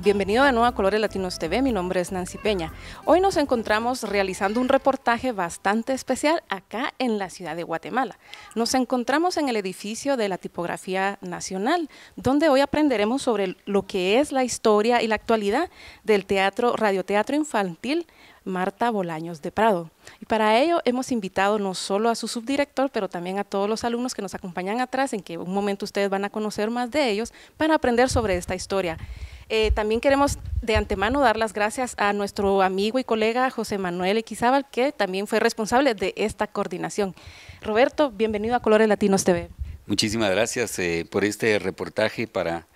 bienvenido de nuevo a Colores Latinos TV, mi nombre es Nancy Peña. Hoy nos encontramos realizando un reportaje bastante especial acá en la ciudad de Guatemala. Nos encontramos en el edificio de la Tipografía Nacional, donde hoy aprenderemos sobre lo que es la historia y la actualidad del teatro, radioteatro infantil Marta Bolaños de Prado. Y para ello hemos invitado no solo a su subdirector, pero también a todos los alumnos que nos acompañan atrás, en que un momento ustedes van a conocer más de ellos, para aprender sobre esta historia. Eh, también queremos de antemano dar las gracias a nuestro amigo y colega José Manuel Equizábal, que también fue responsable de esta coordinación. Roberto, bienvenido a Colores Latinos TV. Muchísimas gracias eh, por este reportaje para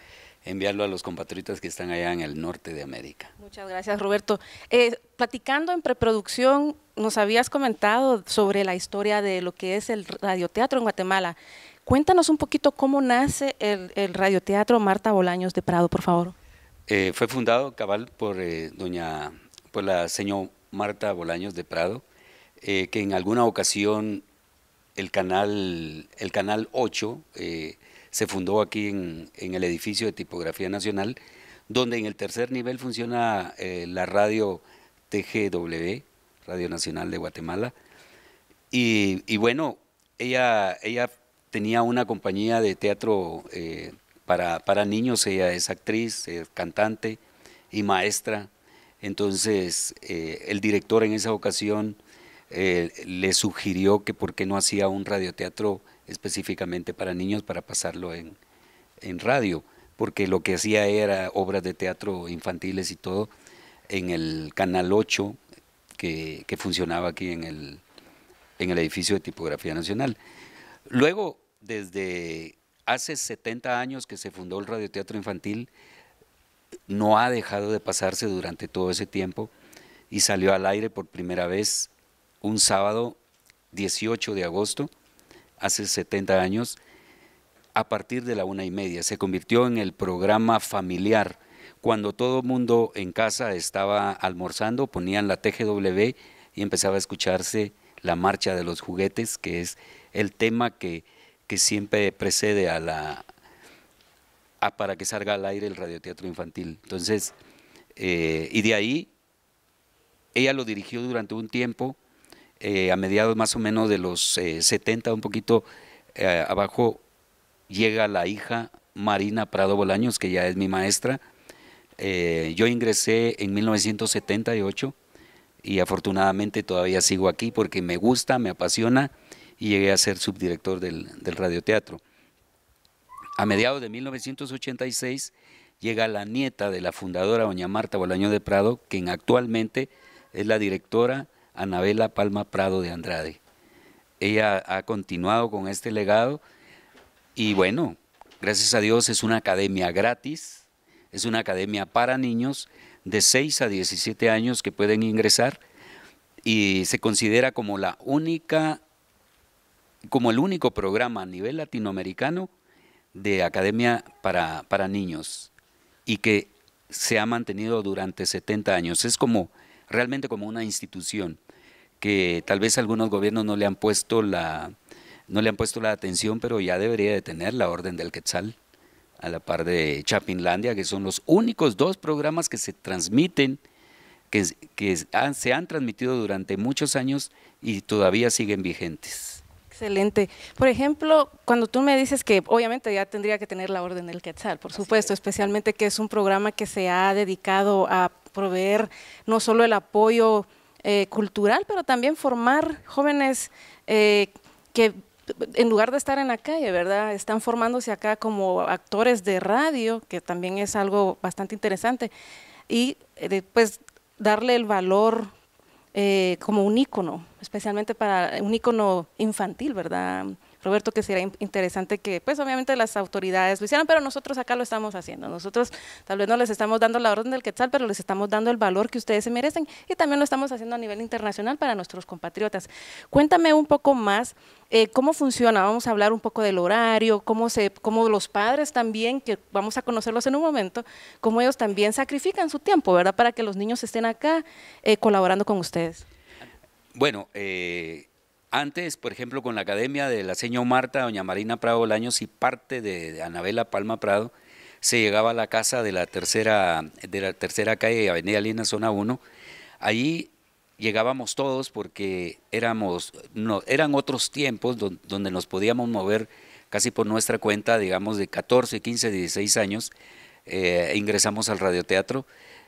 enviarlo a los compatriotas que están allá en el norte de América. Muchas gracias, Roberto. Eh, platicando en preproducción, nos habías comentado sobre la historia de lo que es el radioteatro en Guatemala. Cuéntanos un poquito cómo nace el radioteatro Marta Bolaños de Prado, por favor. Eh, fue fundado cabal por eh, doña, por la señora Marta Bolaños de Prado, eh, que en alguna ocasión el canal, el canal 8 se fundó aquí en, el edificio de Tipografía Nacional, donde en el tercer nivel funciona la radio TGW, Radio Nacional de Guatemala. Y, bueno, ella, ella tenía una compañía de teatro para, niños, ella es actriz, es cantante y maestra. Entonces, eh, el director en esa ocasión eh, le sugirió que por qué no hacía un radioteatro específicamente para niños para pasarlo en, radio, porque lo que hacía era obras de teatro infantiles y todo en el Canal 8 que, funcionaba aquí en en el edificio de Tipografía Nacional. Luego, desde hace 70 años que se fundó el Radioteatro Infantil, no ha dejado de pasarse durante todo ese tiempo y salió al aire por primera vez un sábado 18 de agosto, hace 70 años, a partir de la una y media. Se convirtió en el programa familiar. Cuando todo el mundo en casa estaba almorzando, ponían la TGW y empezaba a escucharse la marcha de los juguetes, que es el tema que que siempre precede a la para que salga al aire el radioteatro infantil. Entonces, eh, y de ahí ella lo dirigió durante un tiempo, eh, a mediados más o menos de los 70, eh, un poquito abajo, llega la hija Marina Prado Bolaños, que ya es mi maestra. yo ingresé en 1978 y afortunadamente todavía sigo aquí porque me gusta, me apasiona y llegué a ser subdirector del, radioteatro. A mediados de 1986 llega la nieta de la fundadora, doña Marta Bolaño de Prado, quien actualmente es la directora Anabela Palma Prado de Andrade. Ella ha continuado con este legado y bueno, gracias a Dios es una academia gratis, es una academia para niños de 6 a 17 años que pueden ingresar y se considera como la única como el único programa a nivel latinoamericano de academia para, para niños y que se ha mantenido durante 70 años. Es como realmente como una institución que tal vez algunos gobiernos no le han puesto la no le han puesto la atención, pero ya debería de tener la Orden del Quetzal a la par de Chapinlandia, que son los únicos dos programas que se transmiten que, que se han transmitido durante muchos años y todavía siguen vigentes. Excelente. Por ejemplo, cuando tú me dices que obviamente ya tendría que tener la orden del Quetzal, por supuesto, especialmente que es un programa que se ha dedicado a proveer no solo el apoyo eh, cultural, pero también formar jóvenes eh, que en lugar de estar en la calle, ¿verdad? Están formándose acá como actores de radio, que también es algo bastante interesante, y eh, después darle el valor eh, como un ícono, especialmente para un icono infantil, ¿verdad? Roberto, que sería interesante que, pues obviamente las autoridades lo hicieran, pero nosotros acá lo estamos haciendo. Nosotros tal vez no les estamos dando la orden del Quetzal, pero les estamos dando el valor que ustedes se merecen y también lo estamos haciendo a nivel internacional para nuestros compatriotas. Cuéntame un poco más eh, cómo funciona. Vamos a hablar un poco del horario, cómo, los padres también, que vamos a conocerlos en un momento, cómo ellos también sacrifican su tiempo, ¿verdad? Para que los niños estén acá eh, colaborando con ustedes. Bueno, eh, antes, por ejemplo, con la academia de la señora Marta, doña Marina Prado Bolaños y parte de Anabela Palma Prado, se llegaba a la casa de la tercera, de la tercera calle, Avenida Lina, zona 1. Allí llegábamos todos porque éramos, no, eran otros tiempos donde, nos podíamos mover casi por nuestra cuenta, digamos, de 14, 15, 16 años, e ingresamos al radioteatro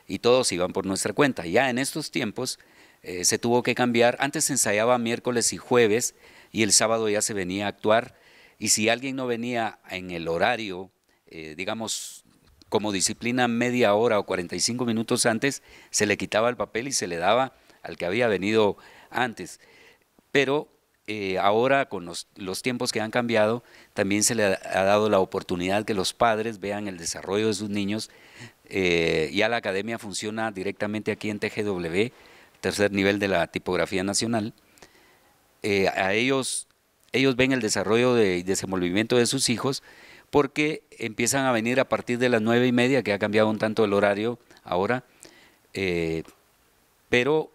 y todos iban por nuestra cuenta. Ya en estos tiempos eh, se tuvo que cambiar. Antes se ensayaba miércoles y jueves y el sábado ya se venía a actuar. Y si alguien no venía en el horario, eh, digamos, como disciplina media hora o 45 minutos antes, se le quitaba el papel y se le daba al que había venido antes. Pero eh, ahora con los, tiempos que han cambiado, también se le ha, dado la oportunidad que los padres vean el desarrollo de sus niños. ya la academia funciona directamente aquí en TGW tercer nivel de la tipografía nacional. Eh, a ellos, ellos ven el desarrollo de, y desenvolvimiento de sus hijos porque empiezan a venir a partir de las nueve y media, que ha cambiado un tanto el horario ahora, eh, pero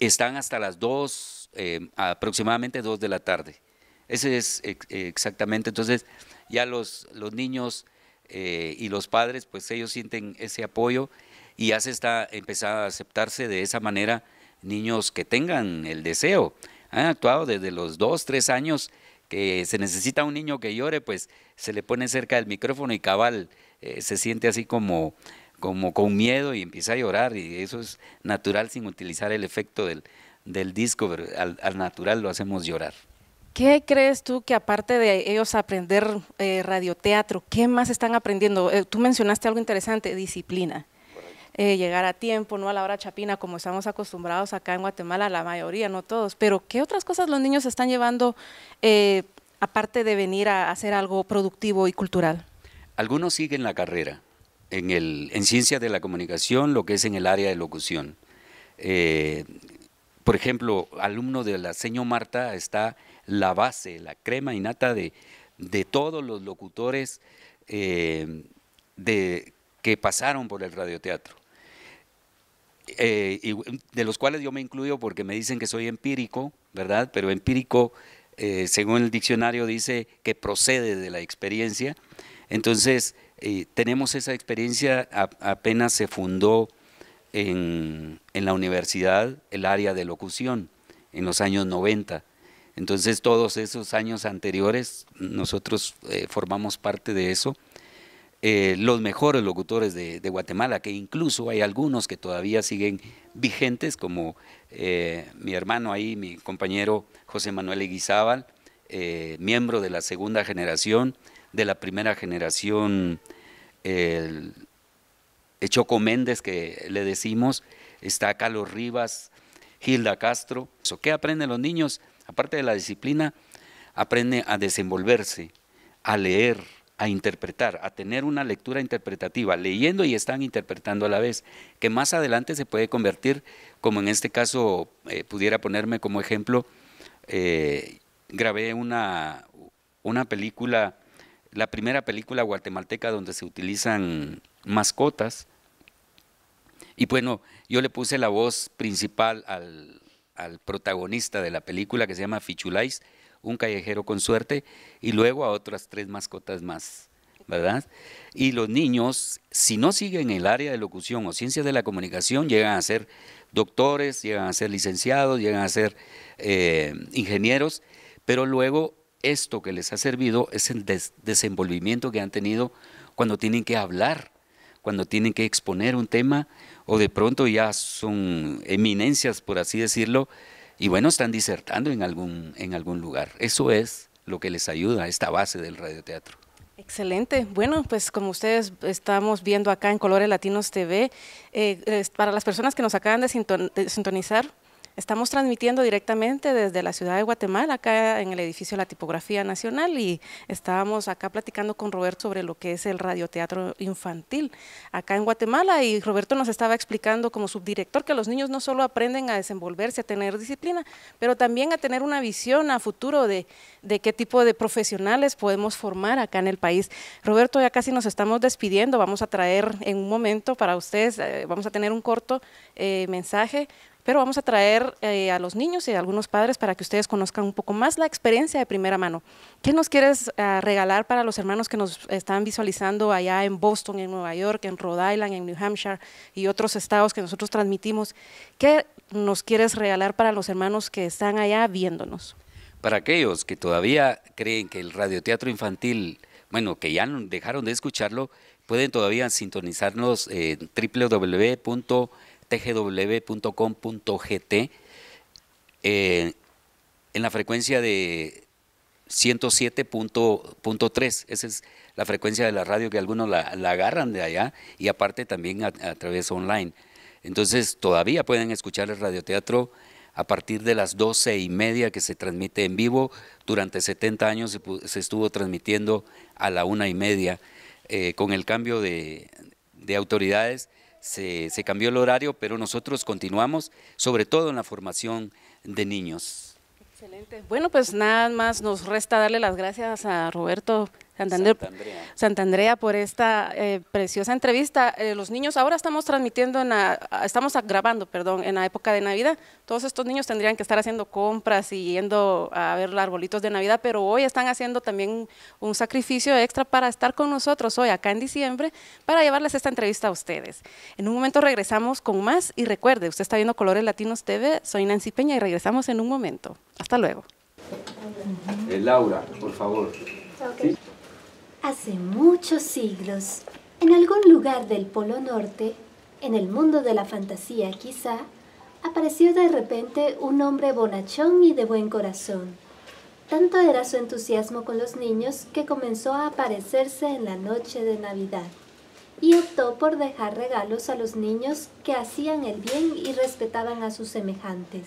están hasta las dos, eh, aproximadamente dos de la tarde. Ese es exactamente, entonces ya los, los niños y los padres, pues ellos sienten ese apoyo y ya se está empezando a aceptarse de esa manera niños que tengan el deseo. Han actuado desde los dos, tres años que se necesita un niño que llore, pues se le pone cerca del micrófono y cabal eh, se siente así como, como con miedo y empieza a llorar y eso es natural sin utilizar el efecto del, disco, al, natural lo hacemos llorar. ¿Qué crees tú que aparte de ellos aprender eh, radioteatro, qué más están aprendiendo? Eh, tú mencionaste algo interesante, disciplina. Eh, llegar a tiempo, no a la hora chapina, como estamos acostumbrados acá en Guatemala, la mayoría, no todos. Pero, ¿qué otras cosas los niños están llevando, eh, aparte de venir a hacer algo productivo y cultural? Algunos siguen la carrera en, el, en ciencia de la comunicación, lo que es en el área de locución. Eh, por ejemplo, alumno de la señora Marta está la base, la crema innata de, de todos los locutores de, que pasaron por el radioteatro. Eh, de los cuales yo me incluyo porque me dicen que soy empírico, ¿verdad? Pero empírico, eh, según el diccionario, dice que procede de la experiencia. Entonces, eh, tenemos esa experiencia, apenas se fundó en, en, la universidad el área de locución en los años 90. Entonces, todos esos años anteriores, nosotros formamos parte de eso eh, los mejores locutores de, Guatemala, que incluso hay algunos que todavía siguen vigentes, como eh, mi hermano ahí, mi compañero José Manuel Eguizábal, eh, miembro de la segunda generación, de la primera generación, el Choco Méndez, que le decimos, está Carlos Rivas, Gilda Castro. eso ¿Qué aprenden los niños? Aparte de la disciplina, aprenden a desenvolverse, a leer, a interpretar, a tener una lectura interpretativa, leyendo y están interpretando a la vez, que más adelante se puede convertir, como en este caso eh, pudiera ponerme como ejemplo, eh, grabé una, una película, la primera película guatemalteca donde se utilizan mascotas, y bueno, yo le puse la voz principal al, al protagonista de la película que se llama Fichulais, un callejero con suerte y luego a otras tres mascotas más, ¿verdad? Y los niños, si no siguen el área de locución o ciencias de la comunicación, llegan a ser doctores, llegan a ser licenciados, llegan a ser eh, ingenieros, pero luego esto que les ha servido es el desenvolvimiento que han tenido cuando tienen que hablar, cuando tienen que exponer un tema o de pronto ya son eminencias, por así decirlo, y bueno, están disertando en algún, en algún lugar. Eso es lo que les ayuda a esta base del radioteatro. Excelente. Bueno, pues como ustedes estamos viendo acá en Colores Latinos TV, eh, para las personas que nos acaban de sintonizar, Estamos transmitiendo directamente desde la ciudad de Guatemala, acá en el edificio de la Tipografía Nacional, y estábamos acá platicando con Roberto sobre lo que es el radioteatro infantil acá en Guatemala, y Roberto nos estaba explicando como subdirector que los niños no solo aprenden a desenvolverse, a tener disciplina, pero también a tener una visión a futuro de, qué tipo de profesionales podemos formar acá en el país. Roberto, ya casi nos estamos despidiendo, vamos a traer en un momento para ustedes, eh, vamos a tener un corto eh, mensaje pero vamos a traer eh, a los niños y a algunos padres para que ustedes conozcan un poco más la experiencia de primera mano. ¿Qué nos quieres eh, regalar para los hermanos que nos están visualizando allá en Boston, en Nueva York, en Rhode Island, en New Hampshire y otros estados que nosotros transmitimos? ¿Qué nos quieres regalar para los hermanos que están allá viéndonos? Para aquellos que todavía creen que el radioteatro infantil, bueno, que ya dejaron de escucharlo, pueden todavía sintonizarnos en www tgw.com.gt eh, en la frecuencia de 107.3. Esa es la frecuencia de la radio que algunos la, agarran de allá y aparte también a, través online. Entonces todavía pueden escuchar el radioteatro a partir de las doce y media que se transmite en vivo. Durante 70 años se, estuvo transmitiendo a la una y media. Eh, con el cambio de autoridades se, cambió el horario, pero nosotros continuamos, sobre todo en la formación de niños. Excelente. Bueno, pues nada más nos resta darle las gracias a Roberto Santandrea. por esta eh, preciosa entrevista. Eh, los niños, ahora estamos transmitiendo, en estamos grabando, perdón, en la época de Navidad. Todos estos niños tendrían que estar haciendo compras y yendo a ver los arbolitos de Navidad, pero hoy están haciendo también un sacrificio extra para estar con nosotros hoy, acá en diciembre, para llevarles esta entrevista a ustedes. En un momento regresamos con más y recuerde, usted está viendo Colores Latinos TV, soy Nancy Peña y regresamos en un momento. Hasta luego. Eh, Laura, por favor. Hace muchos siglos, en algún lugar del Polo Norte, en el mundo de la fantasía quizá, apareció de repente un hombre bonachón y de buen corazón. Tanto era su entusiasmo con los niños que comenzó a aparecerse en la noche de Navidad y optó por dejar regalos a los niños que hacían el bien y respetaban a sus semejantes.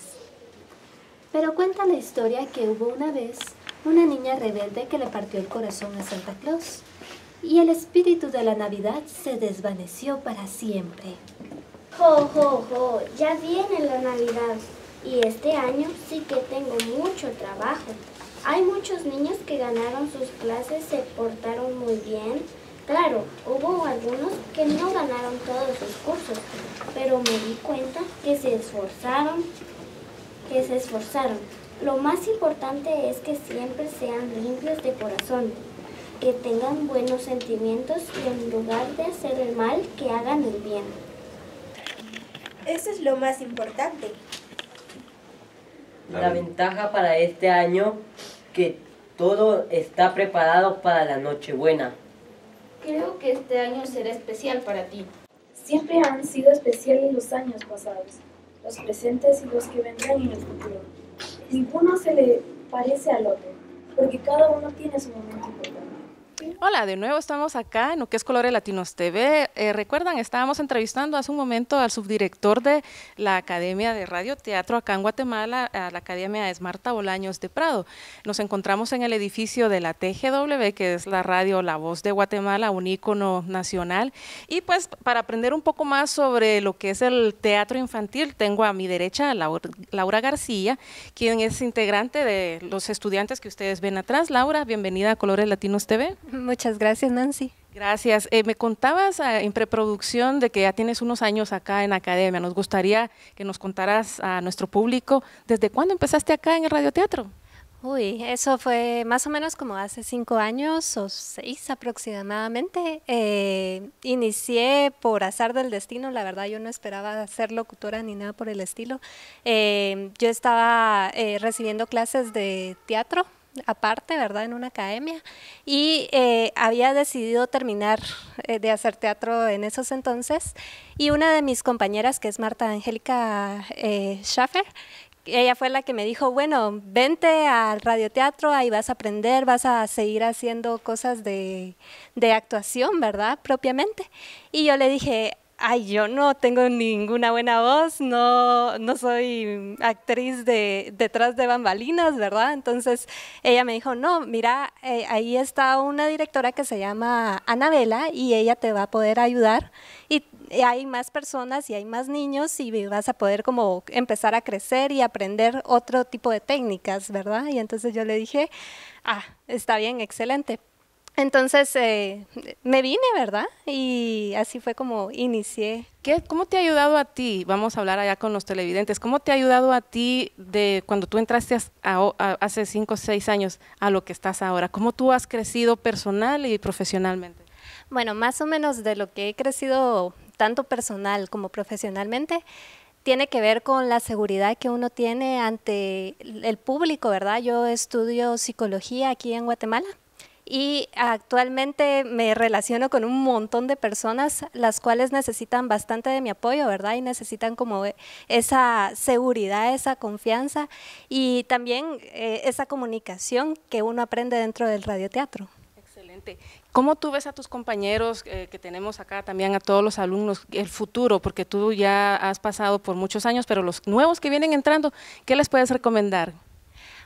Pero cuenta la historia que hubo una vez una niña rebelde que le partió el corazón a Santa Claus y el espíritu de la Navidad se desvaneció para siempre. ¡Jo, jo, jo! Ya viene la Navidad y este año sí que tengo mucho trabajo. Hay muchos niños que ganaron sus clases, se portaron muy bien. Claro, hubo algunos que no ganaron todos sus cursos, pero me di cuenta que se esforzaron, que se esforzaron lo más importante es que siempre sean limpios de corazón, que tengan buenos sentimientos y en lugar de hacer el mal, que hagan el bien. Eso es lo más importante. La ventaja para este año que todo está preparado para la Nochebuena. Creo que este año será especial para ti. Siempre han sido especiales los años pasados, los presentes y los que vendrán en el futuro ninguno se le parece al otro, porque cada uno tiene su momento Hola, de nuevo estamos acá en lo que es Colores Latinos TV. Eh, recuerdan, estábamos entrevistando hace un momento al subdirector de la Academia de Radio Teatro acá en Guatemala, a la Academia Esmarta Bolaños de Prado. Nos encontramos en el edificio de la TGW, que es la radio La Voz de Guatemala, un ícono nacional. Y pues para aprender un poco más sobre lo que es el teatro infantil, tengo a mi derecha a Laura García, quien es integrante de los estudiantes que ustedes ven atrás. Laura, bienvenida a Colores Latinos TV. Muchas gracias, Nancy. Gracias. Eh, me contabas ah, en preproducción de que ya tienes unos años acá en Academia. Nos gustaría que nos contaras a nuestro público desde cuándo empezaste acá en el radioteatro. Uy, eso fue más o menos como hace cinco años o seis aproximadamente. Eh, inicié por azar del destino, la verdad yo no esperaba ser locutora ni nada por el estilo. Eh, yo estaba recibiendo clases de teatro aparte, ¿verdad? En una academia. Y eh, había decidido terminar eh, de hacer teatro en esos entonces. Y una de mis compañeras, que es Marta Angélica eh, Schaffer, ella fue la que me dijo, bueno, vente al radioteatro, ahí vas a aprender, vas a seguir haciendo cosas de, de, actuación, ¿verdad? Propiamente. Y yo le dije, ay, yo no tengo ninguna buena voz, no, no soy actriz de, detrás de bambalinas, ¿verdad? Entonces ella me dijo, no, mira, eh, ahí está una directora que se llama Anabela y ella te va a poder ayudar y hay más personas y hay más niños y vas a poder como empezar a crecer y aprender otro tipo de técnicas, ¿verdad? Y entonces yo le dije, ah, está bien, excelente, entonces eh, me vine, ¿verdad? Y así fue como inicié. ¿Qué, ¿Cómo te ha ayudado a ti? Vamos a hablar allá con los televidentes. ¿Cómo te ha ayudado a ti de cuando tú entraste hace cinco o seis años a lo que estás ahora? ¿Cómo tú has crecido personal y profesionalmente? Bueno, más o menos de lo que he crecido tanto personal como profesionalmente, tiene que ver con la seguridad que uno tiene ante el público, ¿verdad? Yo estudio psicología aquí en Guatemala y actualmente me relaciono con un montón de personas las cuales necesitan bastante de mi apoyo, ¿verdad? Y necesitan como e, esa seguridad, esa confianza y también eh, esa comunicación que uno aprende dentro del radioteatro. Excelente. ¿Cómo tú ves a tus compañeros eh, que tenemos acá, también a todos los alumnos, el futuro? Porque tú ya has pasado por muchos años, pero los nuevos que vienen entrando, ¿qué les puedes recomendar?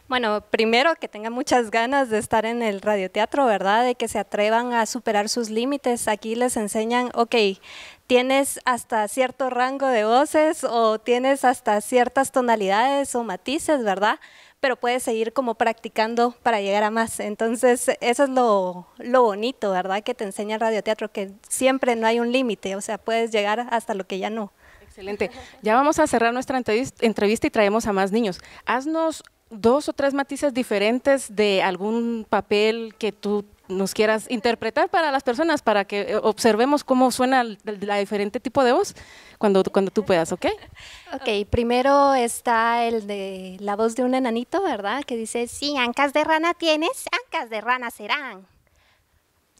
Bueno, primero que tengan muchas ganas de estar en el radioteatro, ¿verdad? De que se atrevan a superar sus límites. Aquí les enseñan, ok, tienes hasta cierto rango de voces o tienes hasta ciertas tonalidades o matices, ¿verdad? Pero puedes seguir como practicando para llegar a más. Entonces, eso es lo, lo bonito, ¿verdad? Que te enseña el radioteatro, que siempre no hay un límite, o sea, puedes llegar hasta lo que ya no. Excelente. Ya vamos a cerrar nuestra entrevista y traemos a más niños. Haznos dos o tres matices diferentes de algún papel que tú nos quieras interpretar para las personas, para que eh, observemos cómo suena la diferente tipo de voz cuando, cuando tú puedas, ¿ok? Ok, primero está el de la voz de un enanito, ¿verdad? Que dice, sí, ancas de rana tienes, ancas de rana serán.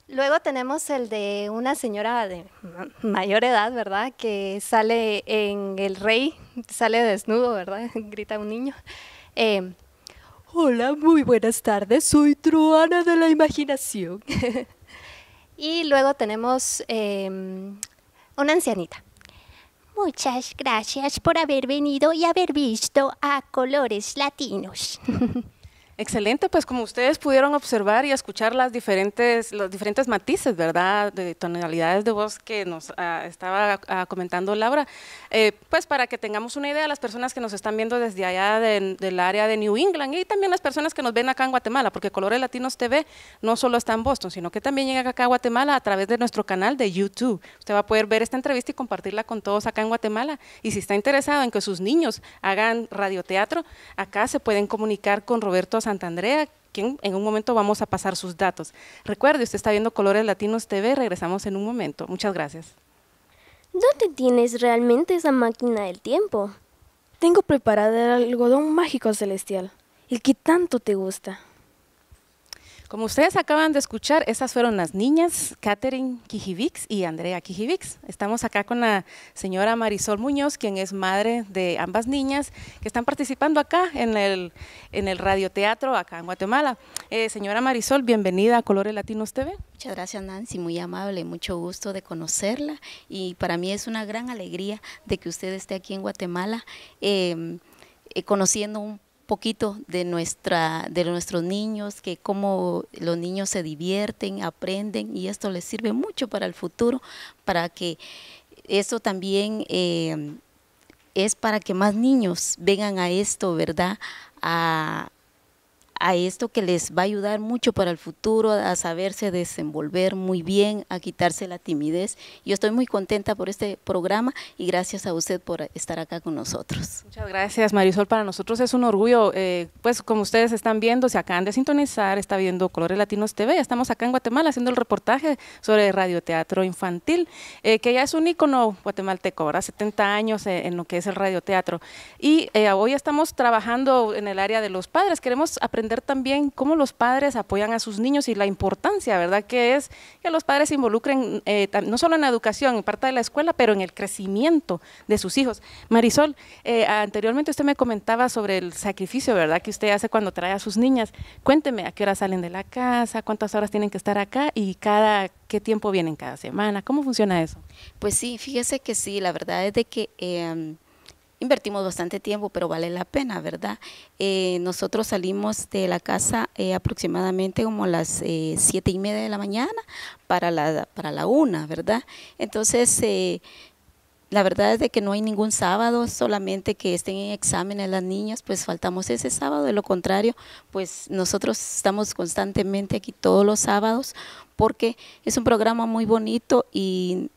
Luego tenemos el de una señora de mayor edad, ¿verdad? Que sale en El Rey, sale desnudo, ¿verdad? Grita un niño. Eh, Hola, muy buenas tardes. Soy Truana de la Imaginación. y luego tenemos em, una ancianita. Muchas gracias por haber venido y haber visto a Colores Latinos. Excelente, pues como ustedes pudieron observar y escuchar las diferentes, los diferentes matices, ¿verdad?, de tonalidades de voz que nos ah, estaba ah, comentando Laura, eh, pues para que tengamos una idea, las personas que nos están viendo desde allá del área de New England y también las personas que nos ven acá en Guatemala, porque Colores Latinos TV no solo está en Boston, sino que también llega acá a Guatemala a través de nuestro canal de YouTube. Usted va a poder ver esta entrevista y compartirla con todos acá en Guatemala. Y si está interesado en que sus niños hagan radioteatro, acá se pueden comunicar con Roberto Santa Andrea, quien en un momento vamos a pasar sus datos. Recuerde, usted está viendo Colores Latinos TV, regresamos en un momento. Muchas gracias. ¿Dónde tienes realmente esa máquina del tiempo? Tengo preparado el algodón mágico celestial, el que tanto te gusta. Como ustedes acaban de escuchar, esas fueron las niñas Katherine Kijivix y Andrea Kijivix. Estamos acá con la señora Marisol Muñoz, quien es madre de ambas niñas que están participando acá en el, en el radioteatro acá en Guatemala. Eh, señora Marisol, bienvenida a Colores Latinos TV. Muchas gracias Nancy, muy amable, mucho gusto de conocerla y para mí es una gran alegría de que usted esté aquí en Guatemala eh, eh, conociendo un poquito de, nuestra, de nuestros niños, que cómo los niños se divierten, aprenden y esto les sirve mucho para el futuro, para que eso también eh, es para que más niños vengan a esto, ¿verdad? A, a esto que les va a ayudar mucho para el futuro, a saberse desenvolver muy bien, a quitarse la timidez. Yo estoy muy contenta por este programa y gracias a usted por estar acá con nosotros. Muchas gracias Marisol, para nosotros es un orgullo, eh, pues como ustedes están viendo, se acaban de sintonizar, está viendo Colores Latinos TV, estamos acá en Guatemala haciendo el reportaje sobre radioteatro infantil, eh, que ya es un ícono guatemalteco, ¿verdad? 70 años eh, en lo que es el radioteatro. Y hoy estamos trabajando en el área de los padres, queremos aprender también cómo los padres apoyan a sus niños y la importancia, ¿verdad?, que es que los padres se involucren eh, no solo en la educación, en parte de la escuela, pero en el crecimiento de sus hijos. Marisol, eh, anteriormente usted me comentaba sobre el sacrificio, ¿verdad?, que usted hace cuando trae a sus niñas. Cuénteme, ¿a qué hora salen de la casa? ¿Cuántas horas tienen que estar acá? ¿Y cada qué tiempo vienen cada semana? ¿Cómo funciona eso? Pues sí, fíjese que sí, la verdad es de que... Em, invertimos bastante tiempo, pero vale la pena, ¿verdad? Eh, nosotros salimos de la casa eh, aproximadamente como las eh, siete y media de la mañana para la, para la una, ¿verdad? Entonces, la verdad es de que no hay ningún sábado, solamente que estén en exámenes las niñas, pues faltamos ese sábado, de lo contrario, pues nosotros estamos constantemente aquí todos los sábados porque es un programa muy bonito y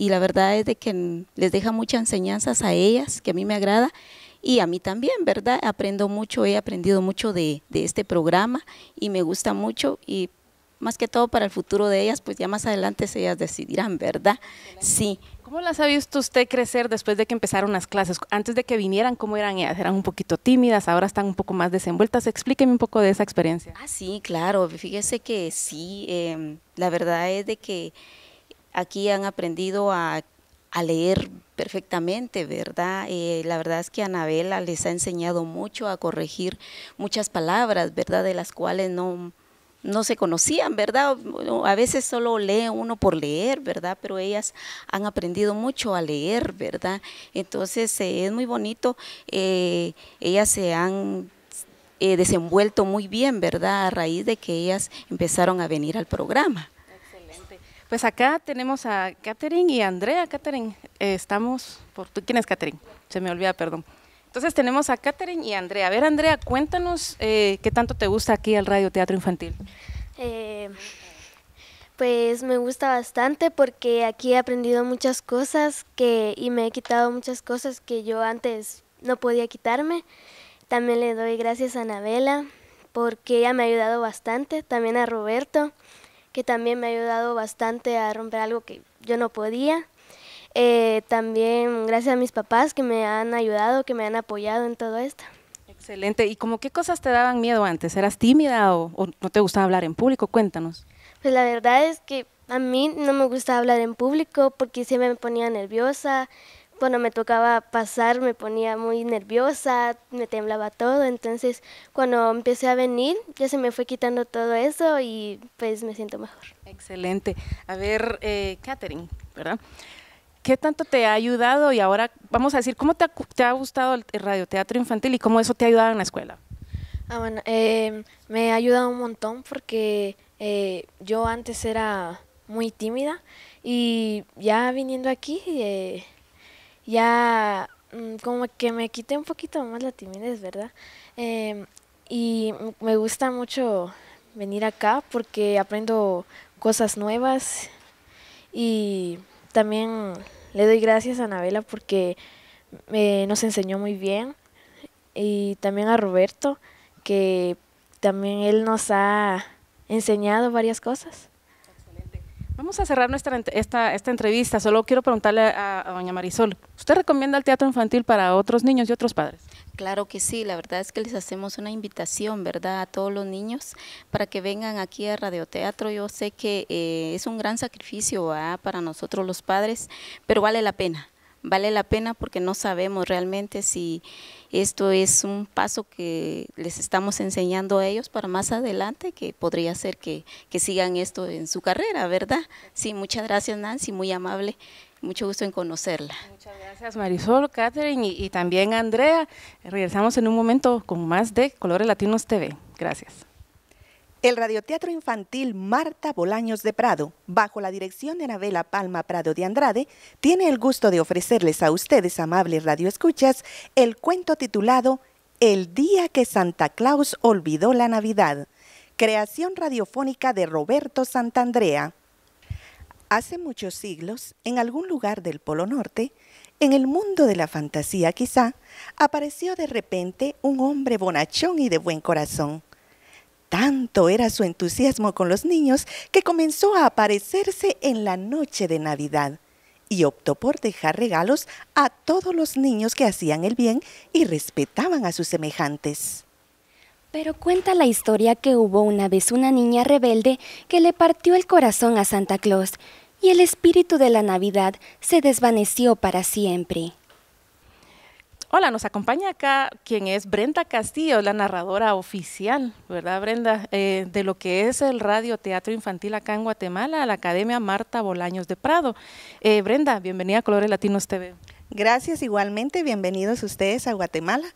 y la verdad es de que les deja muchas enseñanzas a ellas, que a mí me agrada, y a mí también, ¿verdad? Aprendo mucho, he aprendido mucho de, este programa y me gusta mucho y más que todo para el futuro de ellas, pues ya más adelante ellas decidirán, ¿verdad? Sí. ¿Cómo las ha visto usted crecer después de que empezaron las clases? Antes de que vinieran, ¿cómo eran ellas? ¿Eran un poquito tímidas? ¿Ahora están un poco más desenvueltas? Explíqueme un poco de esa experiencia. Ah, sí, claro. Fíjese que sí. Em, la verdad es de que Aquí han aprendido a, leer perfectamente, ¿verdad? Eh, la verdad es que Anabela les ha enseñado mucho a corregir muchas palabras, ¿verdad? De las cuales no, no se conocían, ¿verdad? A veces solo lee uno por leer, ¿verdad? Pero ellas han aprendido mucho a leer, ¿verdad? Entonces eh, es muy bonito, eh, ellas se han desenvuelto muy bien, ¿verdad? A raíz de que ellas empezaron a venir al programa. Pues acá tenemos a Catherine y Andrea. Catherine, eh, estamos por... ¿Tú quién es Catherine? Se me olvida, perdón. Entonces tenemos a Catherine y a Andrea. A ver, Andrea, cuéntanos eh, qué tanto te gusta aquí el Radio Teatro Infantil. Eh, pues me gusta bastante porque aquí he aprendido muchas cosas que, y me he quitado muchas cosas que yo antes no podía quitarme. También le doy gracias a Anabela porque ella me ha ayudado bastante, también a Roberto que también me ha ayudado bastante a romper algo que yo no podía. Eh, también gracias a mis papás que me han ayudado, que me han apoyado en todo esto. Excelente. ¿Y como qué cosas te daban miedo antes? ¿Eras tímida o, o no te gustaba hablar en público? Cuéntanos. Pues la verdad es que a mí no me gustaba hablar en público porque siempre me ponía nerviosa, cuando me tocaba pasar me ponía muy nerviosa, me temblaba todo, entonces cuando empecé a venir ya se me fue quitando todo eso y pues me siento mejor. Excelente. A ver, eh, Katherine, ¿verdad? ¿Qué tanto te ha ayudado y ahora vamos a decir cómo te ha, gustado el radioteatro infantil y cómo eso te ha ayudado en la escuela? Ah, bueno, eh, me ha ayudado un montón porque eh, yo antes era muy tímida y ya viniendo aquí... Eh, ya mm, como que me quité un poquito más la timidez, ¿verdad? Em, y me gusta mucho venir acá porque aprendo cosas nuevas y también le doy gracias a Anabela porque nos enseñó muy bien y también a Roberto que también él nos ha enseñado varias cosas. Vamos a cerrar nuestra esta, esta entrevista. Solo quiero preguntarle a, doña Marisol, ¿usted recomienda el teatro infantil para otros niños y otros padres? Claro que sí, la verdad es que les hacemos una invitación, ¿verdad?, a todos los niños para que vengan aquí a Radioteatro. Yo sé que eh, es un gran sacrificio para nosotros los padres, pero vale la pena, vale la pena porque no sabemos realmente si esto es un paso que les estamos enseñando a ellos para más adelante, que podría ser que, sigan esto en su carrera, ¿verdad? Sí, muchas gracias Nancy, muy amable mucho gusto en conocerla. Muchas gracias Marisol, Catherine y, también Andrea. Regresamos en un momento con más de Colores Latinos TV. Gracias. El Radioteatro Infantil Marta Bolaños de Prado, bajo la dirección de Anabela Palma Prado de Andrade, tiene el gusto de ofrecerles a ustedes, amables radioescuchas, el cuento titulado El día que Santa Claus olvidó la Navidad, creación radiofónica de Roberto Santandrea. Hace muchos siglos, en algún lugar del Polo Norte, en el mundo de la fantasía quizá, apareció de repente un hombre bonachón y de buen corazón tanto era su entusiasmo con los niños que comenzó a aparecerse en la noche de Navidad y optó por dejar regalos a todos los niños que hacían el bien y respetaban a sus semejantes. Pero cuenta la historia que hubo una vez una niña rebelde que le partió el corazón a Santa Claus y el espíritu de la Navidad se desvaneció para siempre. Hola, nos acompaña acá quien es Brenda Castillo, la narradora oficial, ¿verdad Brenda? Eh, de lo que es el Radio Teatro Infantil acá en Guatemala, la Academia Marta Bolaños de Prado. Eh, Brenda, bienvenida a Colores Latinos TV. Gracias, igualmente, bienvenidos ustedes a Guatemala.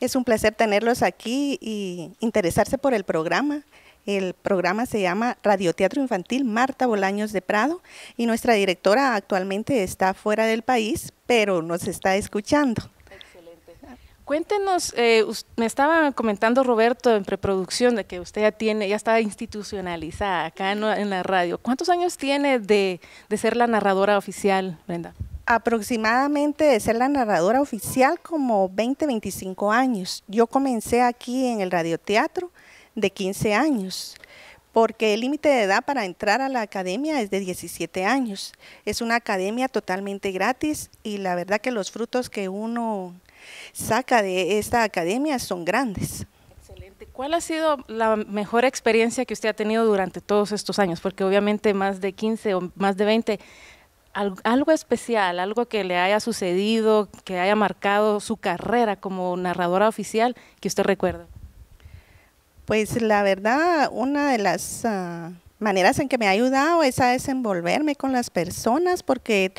Es un placer tenerlos aquí y interesarse por el programa. El programa se llama Radio Teatro Infantil Marta Bolaños de Prado y nuestra directora actualmente está fuera del país, pero nos está escuchando. Cuéntenos, eh, me estaba comentando Roberto en preproducción de que usted ya tiene, ya está institucionalizada acá en, la radio. ¿Cuántos años tiene de, de, ser la narradora oficial, Brenda? Aproximadamente de ser la narradora oficial como 20, 25 años. Yo comencé aquí en el radioteatro de 15 años porque el límite de edad para entrar a la academia es de 17 años. Es una academia totalmente gratis y la verdad que los frutos que uno saca de esta academia son grandes. Excelente. ¿Cuál ha sido la mejor experiencia que usted ha tenido durante todos estos años? Porque obviamente más de 15 o más de 20, algo especial, algo que le haya sucedido, que haya marcado su carrera como narradora oficial, que usted recuerda. Pues la verdad, una de las... Ah, maneras en que me ha ayudado es a desenvolverme con las personas porque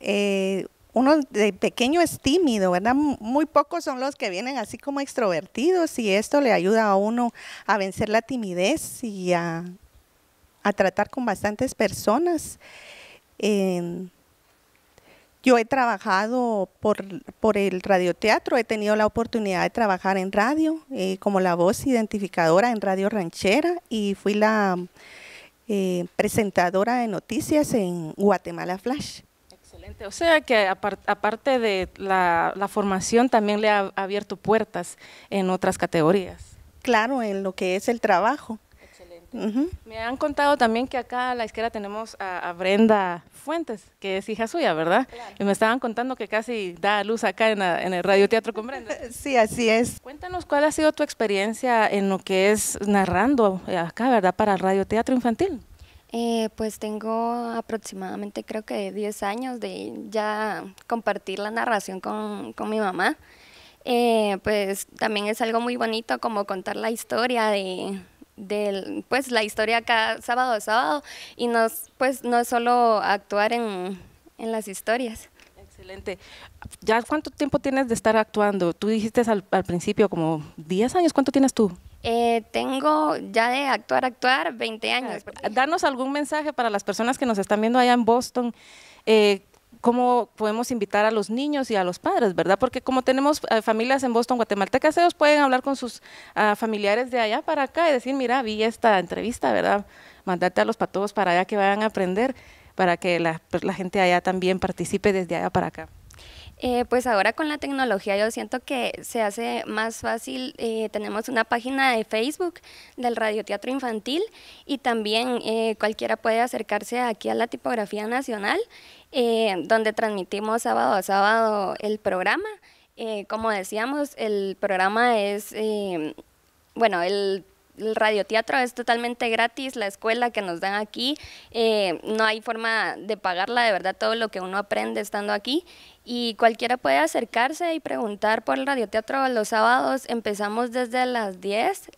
eh, uno de pequeño es tímido, ¿verdad? Muy pocos son los que vienen así como extrovertidos y esto le ayuda a uno a vencer la timidez y a, tratar con bastantes personas. Em, yo he trabajado por, el radioteatro, he tenido la oportunidad de trabajar en radio eh, como la voz identificadora en Radio Ranchera y fui la eh, presentadora de noticias en Guatemala Flash. O sea que aparte de la, formación, también le ha abierto puertas en otras categorías. Claro, en lo que es el trabajo. Excelente. Me han contado también que acá a la izquierda tenemos a, Brenda Fuentes, que es hija suya, ¿verdad? Y me estaban contando que casi da luz acá en, en el radioteatro con Brenda. sí, así es. Cuéntanos cuál ha sido tu experiencia en lo que es narrando acá, ¿verdad? Para el radioteatro infantil. Eh, pues tengo aproximadamente creo que 10 años de ya compartir la narración con, mi mamá. Eh, pues también es algo muy bonito como contar la historia de, pues la historia cada sábado a sábado y nos, pues no solo actuar en, en las historias. Excelente. ¿Ya cuánto tiempo tienes de estar actuando? Tú dijiste al principio como 10 años, ¿cuánto tienes tú? Eh, tengo ya de actuar, actuar 20 ah, años. Darnos algún mensaje para las personas que nos están viendo allá en Boston. Eh, cómo podemos invitar a los niños y a los padres, ¿verdad? Porque como tenemos eh, familias en Boston guatemaltecas, ellos pueden hablar con sus ah, familiares de allá para acá y decir, mira, vi esta entrevista, ¿verdad? Mandate a los patos para allá que vayan a aprender, para que la pues, gente allá también participe desde allá para acá. Eh, pues ahora con la tecnología yo siento que se hace más fácil. Eh, tenemos una página de Facebook del Radioteatro Infantil y también eh, cualquiera puede acercarse aquí a la Tipografía Nacional, donde transmitimos sábado a sábado el programa. como decíamos, el programa es, bueno, el el radioteatro es totalmente gratis, la escuela que nos dan aquí, no hay forma de pagarla, de verdad todo lo que uno aprende estando aquí y cualquiera puede acercarse y preguntar por el radioteatro los sábados. Empezamos desde las 10,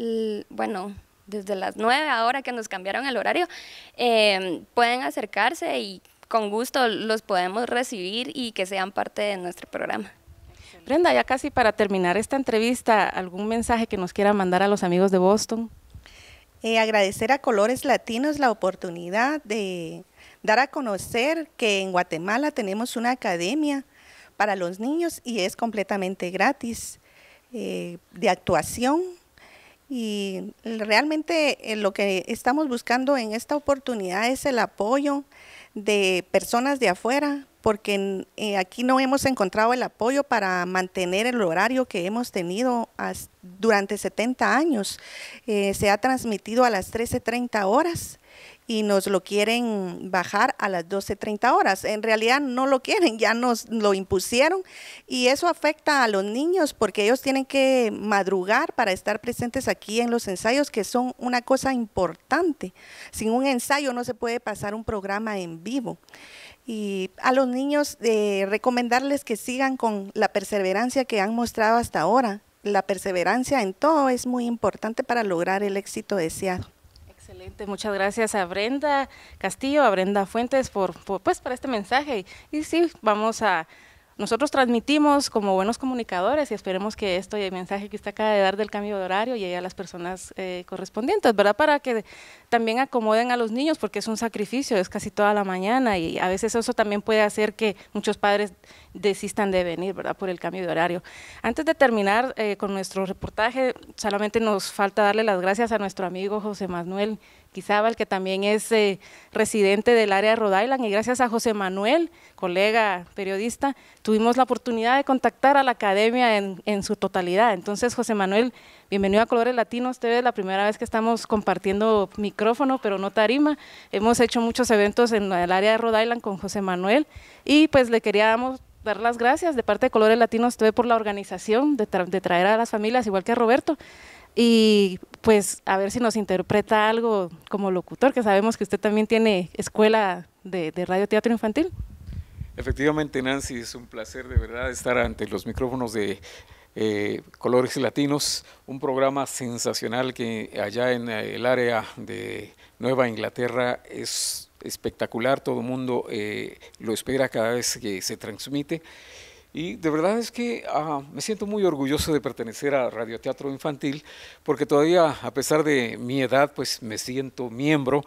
bueno, desde las 9 ahora que nos cambiaron el horario. Em, pueden acercarse y con gusto los podemos recibir y que sean parte de nuestro programa. Brenda, ya casi para terminar esta entrevista, ¿algún mensaje que nos quiera mandar a los amigos de Boston? Eh, agradecer a Colores Latinos la oportunidad de dar a conocer que en Guatemala tenemos una academia para los niños y es completamente gratis eh, de actuación. Y realmente eh, lo que estamos buscando en esta oportunidad es el apoyo de personas de afuera, porque eh, aquí no hemos encontrado el apoyo para mantener el horario que hemos tenido durante 70 años. se ha transmitido a las 13.30 horas y nos lo quieren bajar a las 12.30 horas. En realidad no lo quieren, ya nos lo impusieron y eso afecta a los niños porque ellos tienen que madrugar para estar presentes aquí en los ensayos que son una cosa importante. Sin un ensayo no se puede pasar un programa en vivo y a los niños eh, recomendarles que sigan con la perseverancia que han mostrado hasta ahora. La perseverancia en todo es muy importante para lograr el éxito deseado. Excelente, muchas gracias a Brenda Castillo, a Brenda Fuentes por, pues para este mensaje. Y sí, vamos a nosotros transmitimos como buenos comunicadores y esperemos que esto y el mensaje que usted acaba de dar del cambio de horario llegue a las personas eh, correspondientes, ¿verdad? Para que también acomoden a los niños porque es un sacrificio, es casi toda la mañana y a veces eso también puede hacer que muchos padres desistan de venir, ¿verdad? Por el cambio de horario. Antes de terminar eh, con nuestro reportaje, solamente nos falta darle las gracias a nuestro amigo José Manuel Quizá Quizábal, que también es eh, residente del área de Rhode Island, y gracias a José Manuel, colega periodista, tuvimos la oportunidad de contactar a la academia en, su totalidad. Entonces, José Manuel, bienvenido a Colores Latinos TV, la primera vez que estamos compartiendo micrófono, pero no tarima. Hemos hecho muchos eventos en el área de Rhode Island con José Manuel, y pues le queríamos dar las gracias de parte de Colores Latinos TV por la organización, de, de traer a las familias, igual que a Roberto, y pues a ver si nos interpreta algo como locutor, que sabemos que usted también tiene escuela de, de radio teatro infantil. Efectivamente, Nancy, es un placer de verdad estar ante los micrófonos de eh, Colores Latinos, un programa sensacional que allá en el área de Nueva Inglaterra es espectacular, todo el mundo eh, lo espera cada vez que se transmite. Y de verdad es que me siento muy orgulloso de pertenecer a Radioteatro Infantil, porque todavía, a pesar de mi edad, pues me siento miembro,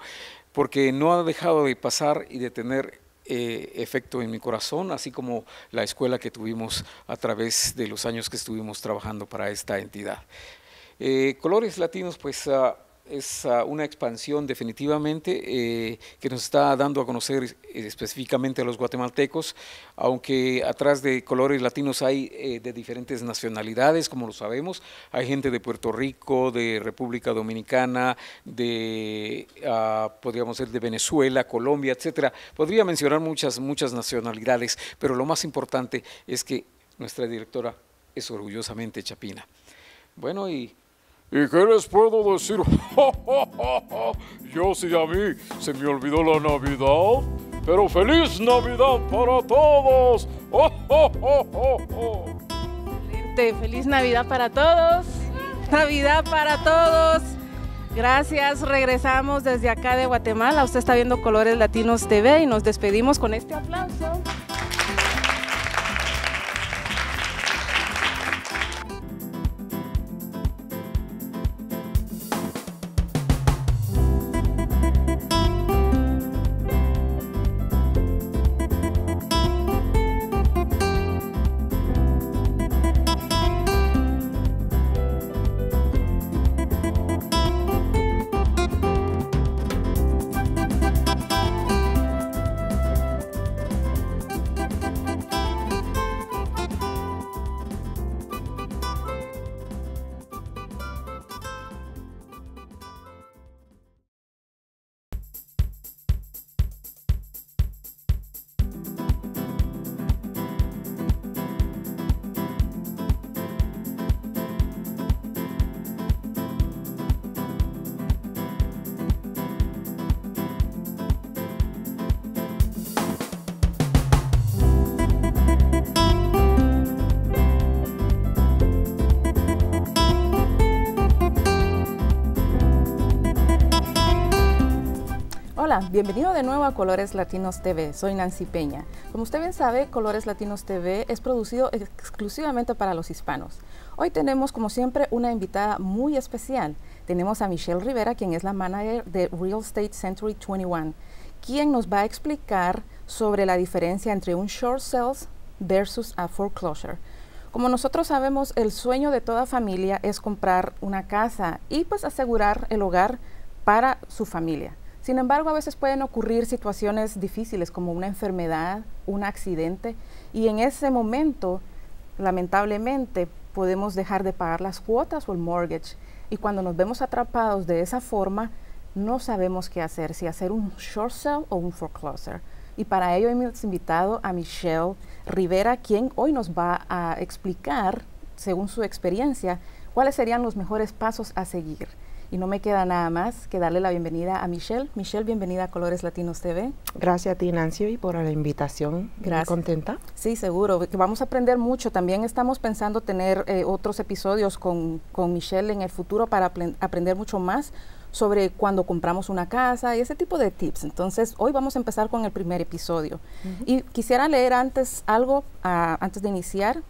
porque no ha dejado de pasar y de tener eh, efecto en mi corazón, así como la escuela que tuvimos a través de los años que estuvimos trabajando para esta entidad. Eh, colores Latinos, pues... Ah, es una expansión definitivamente eh, que nos está dando a conocer específicamente a los guatemaltecos, aunque atrás de colores latinos hay eh, de diferentes nacionalidades, como lo sabemos, hay gente de Puerto Rico, de República Dominicana, de, ah, podríamos decir, de Venezuela, Colombia, etcétera. Podría mencionar muchas, muchas nacionalidades, pero lo más importante es que nuestra directora es orgullosamente chapina. Bueno, y ¿Y qué les puedo decir? Yo sí a mí se me olvidó la Navidad. Pero feliz Navidad para todos. Feliz Navidad para todos. Navidad para todos. Gracias, regresamos desde acá de Guatemala. Usted está viendo Colores Latinos TV y nos despedimos con este aplauso. bienvenido de nuevo a Colores Latinos TV. Soy Nancy Peña. Como usted bien sabe, Colores Latinos TV es producido exclusivamente para los hispanos. Hoy tenemos, como siempre, una invitada muy especial. Tenemos a Michelle Rivera, quien es la manager de Real Estate Century 21, quien nos va a explicar sobre la diferencia entre un short sales versus a foreclosure. Como nosotros sabemos, el sueño de toda familia es comprar una casa y pues asegurar el hogar para su familia. Sin embargo, a veces pueden ocurrir situaciones difíciles como una enfermedad, un accidente, y en ese momento, lamentablemente, podemos dejar de pagar las cuotas o el mortgage. Y cuando nos vemos atrapados de esa forma, no sabemos qué hacer, si hacer un short sale o un foreclosure. Y para ello hemos invitado a Michelle Rivera, quien hoy nos va a explicar, según su experiencia, cuáles serían los mejores pasos a seguir. Y no me queda nada más que darle la bienvenida a Michelle. Michelle, bienvenida a Colores Latinos TV. Gracias a ti, Nancy, y por la invitación. Gracias. ¿Contenta? Sí, seguro. Que vamos a aprender mucho. También estamos pensando tener eh, otros episodios con, con, Michelle en el futuro para aprender mucho más sobre cuando compramos una casa y ese tipo de tips. Entonces, hoy vamos a empezar con el primer episodio. Y quisiera leer antes algo, ah, antes de iniciar,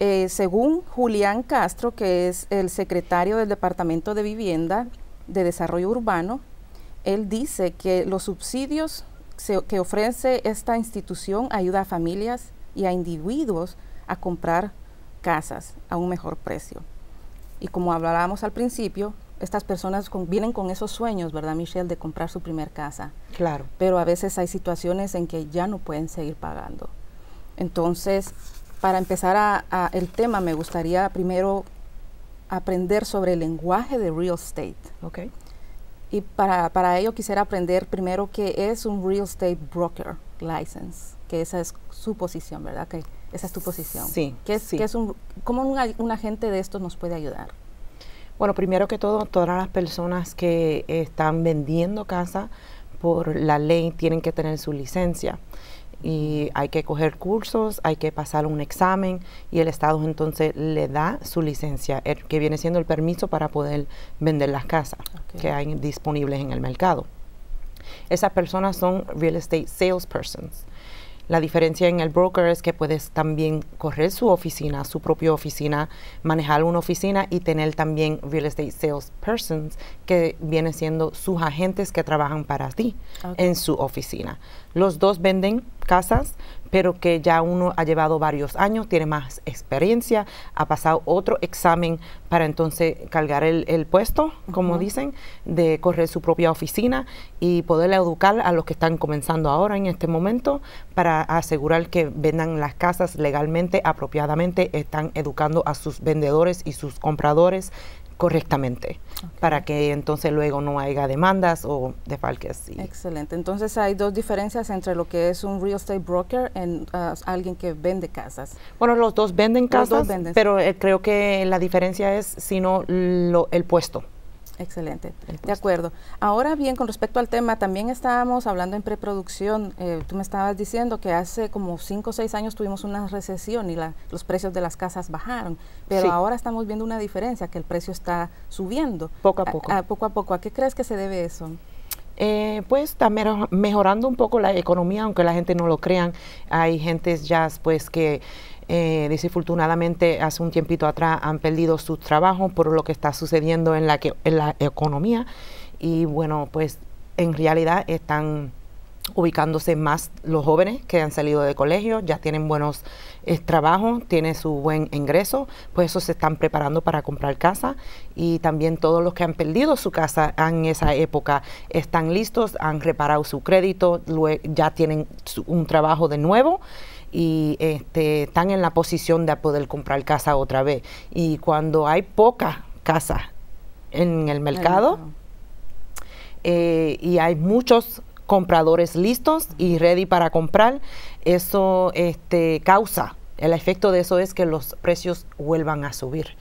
eh, según Julián Castro, que es el secretario del Departamento de Vivienda de Desarrollo Urbano, él dice que los subsidios que ofrece esta institución ayuda a familias y a individuos a comprar casas a un mejor precio. Y como hablábamos al principio, estas personas vienen con esos sueños, ¿verdad, Michelle, de comprar su primer casa? Claro. Pero a veces hay situaciones en que ya no pueden seguir pagando. Entonces, para empezar a, el tema, me gustaría primero aprender sobre el lenguaje de real estate. Okay. Y para, ello quisiera aprender primero qué es un real estate broker license, que esa es su posición, ¿verdad? Que esa es tu posición. Sí. ¿Qué un, ¿Cómo un, agente de estos nos puede ayudar? Bueno, primero que todo, todas las personas que están vendiendo casa por la ley tienen que tener su licencia y hay que coger cursos, hay que pasar un examen y el Estado entonces le da su licencia, que viene siendo el permiso para poder vender las casas que hay disponibles en el mercado. Esas personas son real estate salespersons. La diferencia en el broker es que puedes también correr su oficina, su propia oficina, manejar una oficina y tener también real estate salespersons que vienen siendo sus agentes que trabajan para ti en su oficina. Los dos venden casas, pero que ya uno ha llevado varios años, tiene más experiencia, ha pasado otro examen para entonces cargar el, puesto, como dicen, de correr su propia oficina y poder educar a los que están comenzando ahora en este momento para asegurar que vendan las casas legalmente, apropiadamente, están educando a sus vendedores y sus compradores correctamente para que entonces luego no haya demandas o defalques. Excelente. Entonces hay dos diferencias entre lo que es un real estate broker y ah, alguien que vende casas. Bueno, los dos venden casas, pero eh, creo que la diferencia es sino lo, el puesto. Excelente, de acuerdo. Ahora bien, con respecto al tema, también estábamos hablando en preproducción, eh, tú me estabas diciendo que hace como cinco o seis años tuvimos una recesión y los precios de las casas bajaron, pero ahora estamos viendo una diferencia, que el precio está subiendo. Poco a poco. A, poco a poco. ¿A qué crees que se debe eso? Eh, pues está mejorando un poco la economía, aunque la gente no lo crean. Hay gentes ya pues que eh, desafortunadamente hace un tiempito atrás han perdido sus trabajos por lo que está sucediendo en la, en la economía y bueno, pues en realidad están ubicándose más los jóvenes que han salido de colegio, ya tienen buenos eh, trabajos, tienen su buen ingreso, pues eso se están preparando para comprar casa y también todos los que han perdido su casa en esa época están listos, han reparado su crédito, ya tienen un trabajo de nuevo y este, están en la posición de poder comprar casa otra vez. Y cuando hay poca casa en el mercado, eh, y hay muchos compradores listos y ready para comprar, eso este, causa el efecto de eso es que los precios vuelvan a subir.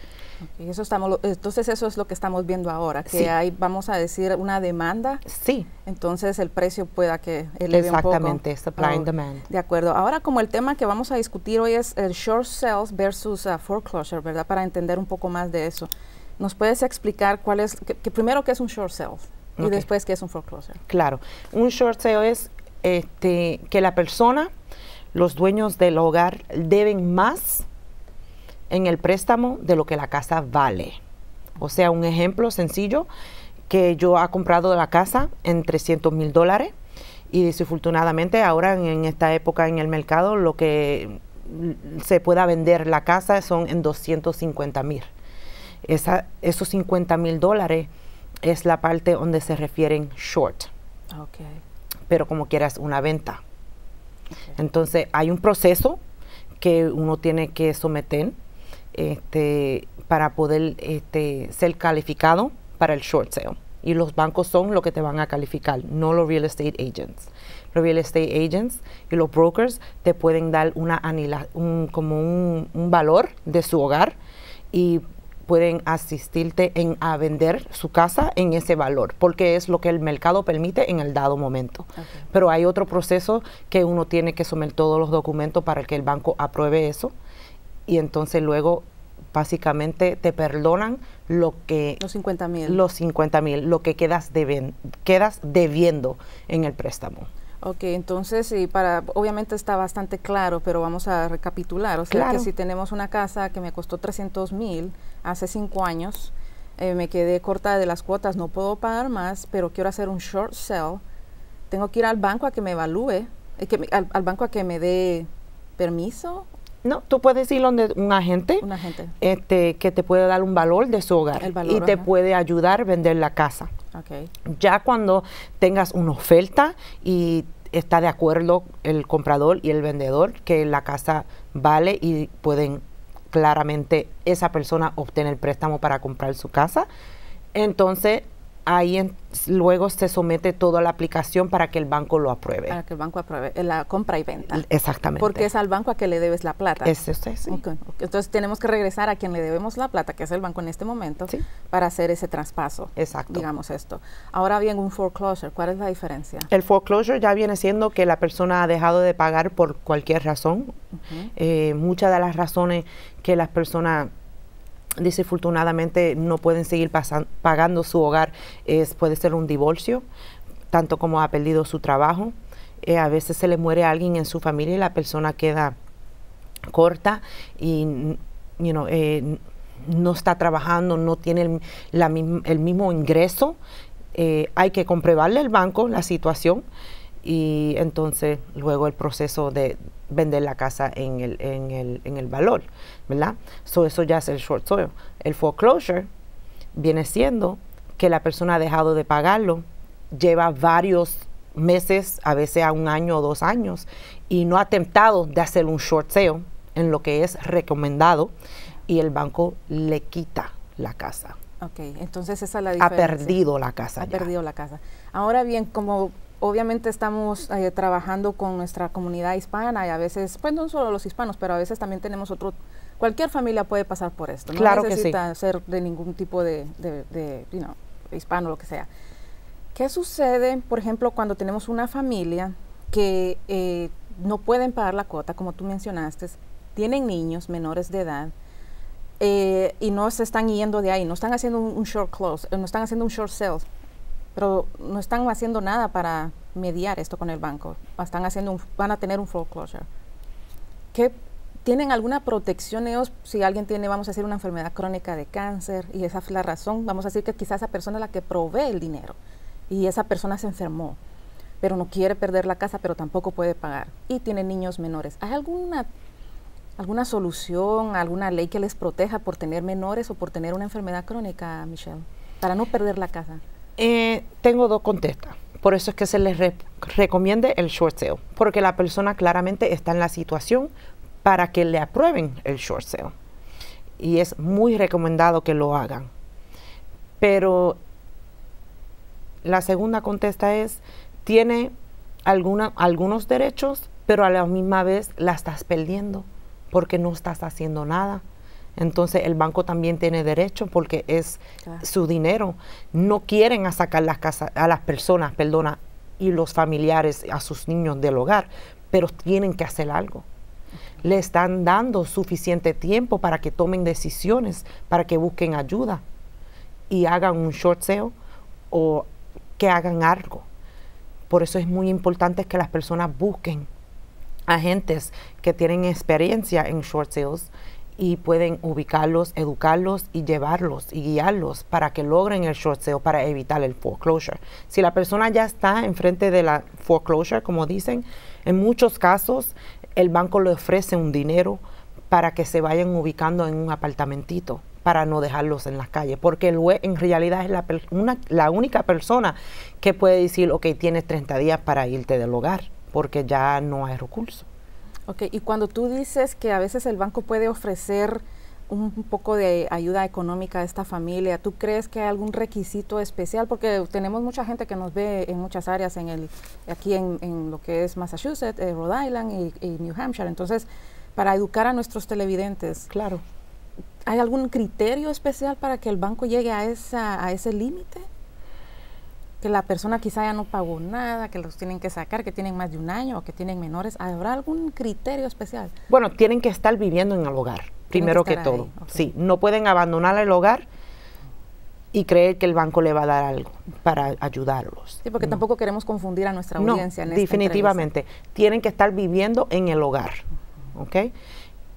Y eso estamos, entonces eso es lo que estamos viendo ahora, que hay, vamos a decir, una demanda. Sí. Entonces el precio pueda que eleve Exactamente, un poco. supply and demand. De acuerdo. Ahora como el tema que vamos a discutir hoy es el short sales versus ah, foreclosure, ¿verdad? Para entender un poco más de eso. ¿Nos puedes explicar cuál es, que, primero qué es un short sale y después qué es un foreclosure? Claro. Un short sale es este, que la persona los dueños del hogar deben más en el préstamo de lo que la casa vale. O sea, un ejemplo sencillo, que yo ha comprado la casa en 300 mil dólares y desafortunadamente ahora en esta época en el mercado lo que se pueda vender la casa son en 250 mil. esos 50 mil dólares es la parte donde se refieren short. Pero como quieras, una venta. Entonces, hay un proceso que uno tiene que someter este, para poder este, ser calificado para el short sale. Y los bancos son los que te van a calificar, no los real estate agents. Los real estate agents y los brokers te pueden dar una un, como un, un valor de su hogar y pueden asistirte en, a vender su casa en ese valor, porque es lo que el mercado permite en el dado momento. Pero hay otro proceso que uno tiene que someter todos los documentos para que el banco apruebe eso y entonces luego básicamente te perdonan lo que... Los 50 mil. Los 50 mil, lo que quedas, deben, quedas debiendo en el préstamo. Ok, entonces, y para, obviamente está bastante claro, pero vamos a recapitular. O sea, que si tenemos una casa que me costó 300 mil, hace cinco años. Eh, me quedé corta de las cuotas, no puedo pagar más, pero quiero hacer un short sell. Tengo que ir al banco a que me evalúe, eh, al, banco a que me dé permiso. No, tú puedes ir donde un agente, Este, que te puede dar un valor de su hogar y te puede ayudar a vender la casa. Ya cuando tengas una oferta y está de acuerdo el comprador y el vendedor que la casa vale y pueden claramente esa persona obtiene el préstamo para comprar su casa. Entonces, ahí luego se somete toda la aplicación para que el banco lo apruebe. Para que el banco apruebe eh, la compra y venta. Exactamente. Porque es al banco a que le debes la plata. Es usted, sí. Entonces tenemos que regresar a quien le debemos la plata, que es el banco en este momento, para hacer ese traspaso. Exacto. Digamos esto. Ahora bien, un foreclosure, ¿cuál es la diferencia? El foreclosure ya viene siendo que la persona ha dejado de pagar por cualquier razón. Eh, muchas de las razones que las personas desafortunadamente no pueden seguir pagando su hogar, es, puede ser un divorcio, tanto como ha perdido su trabajo. Eh, a veces se le muere alguien en su familia y la persona queda corta y eh, no está trabajando, no tiene el, mismo ingreso. Eh, hay que comprobarle al banco la situación y entonces luego el proceso de vender la casa en el, en el, en el valor, ¿verdad? So, eso ya es el short sale. El foreclosure viene siendo que la persona ha dejado de pagarlo, lleva varios meses, a veces a un año o dos años, y no ha tentado de hacer un short sale en lo que es recomendado y el banco le quita la casa. Ok, entonces esa es la diferencia. Ha perdido la casa. Ha perdido la casa. Ahora bien, como obviamente estamos eh, trabajando con nuestra comunidad hispana y a veces, pues no solo los hispanos, pero a veces también tenemos otro, cualquier familia puede pasar por esto, no necesita ser de ningún tipo de, de, de hispano, lo que sea. ¿Qué sucede, por ejemplo, cuando tenemos una familia que eh, no pueden pagar la cuota, como tú mencionaste, tienen niños menores de edad? Eh, y no se están yendo de ahí, no están haciendo un, short close, no están haciendo un short sale pero no están haciendo nada para mediar esto con el banco. Están haciendo van a tener un foreclosure. ¿Qué, ¿Tienen alguna protección ellos si alguien tiene, vamos a decir, una enfermedad crónica de cáncer y esa es la razón? Vamos a decir que quizás esa persona es la que provee el dinero y esa persona se enfermó, pero no quiere perder la casa, pero tampoco puede pagar y tiene niños menores. ¿Hay alguna, alguna solución, alguna ley que les proteja por tener menores o por tener una enfermedad crónica, Michelle? Para no perder la casa. Eh, tengo dos contestas. Por eso es que se les recomiende el short sale, porque la persona claramente está en la situación para que le aprueben el short sale. Y es muy recomendado que lo hagan. Pero la segunda contesta es, tiene alguna, algunos derechos, pero a la misma vez la estás perdiendo porque no estás haciendo nada. Entonces el banco también tiene derecho porque es su dinero. No quieren a sacar las casas, a las personas, perdona, y los familiares, a sus niños del hogar, pero tienen que hacer algo. Le están dando suficiente tiempo para que tomen decisiones, para que busquen ayuda y hagan un short sale o que hagan algo. Por eso es muy importante que las personas busquen agentes que tienen experiencia en short sales y pueden ubicarlos, educarlos y llevarlos y guiarlos para que logren el short sale para evitar el foreclosure. Si la persona ya está enfrente de la foreclosure, como dicen, en muchos casos el banco le ofrece un dinero para que se vayan ubicando en un apartamentito para no dejarlos en las calles, porque el en realidad es la, la única persona que puede decir, ok, tienes 30 días para irte del hogar, porque ya no hay recursos y cuando tú dices que a veces el banco puede ofrecer un poco de ayuda económica a esta familia. ¿Tú crees que hay algún requisito especial? Porque tenemos mucha gente que nos ve en muchas áreas, en el, aquí en, lo que es Massachusetts, eh, Rhode Island y, New Hampshire. Entonces, para educar a nuestros televidentes. Claro. ¿Hay algún criterio especial para que el banco llegue a, esa, a ese límite? que la persona quizá ya no pagó nada, que los tienen que sacar, que tienen más de un año o que tienen menores. ¿Habrá algún criterio especial? Bueno, tienen que estar viviendo en el hogar, primero que, todo. Sí, no pueden abandonar el hogar y creer que el banco le va a dar algo para ayudarlos. Sí, porque tampoco queremos confundir a nuestra audiencia. en definitivamente. Tienen que estar viviendo en el hogar, ¿ok?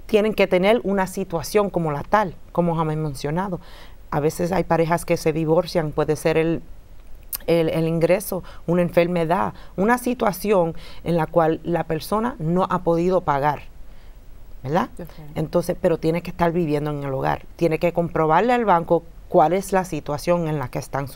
Tienen que tener una situación como la tal, como jamás mencionado. A veces hay parejas que se divorcian, puede ser el el, ingreso, una enfermedad, una situación en la cual la persona no ha podido pagar. ¿Verdad? Entonces, pero tiene que estar viviendo en el hogar, tiene que comprobarle al banco cuál es la situación en la que están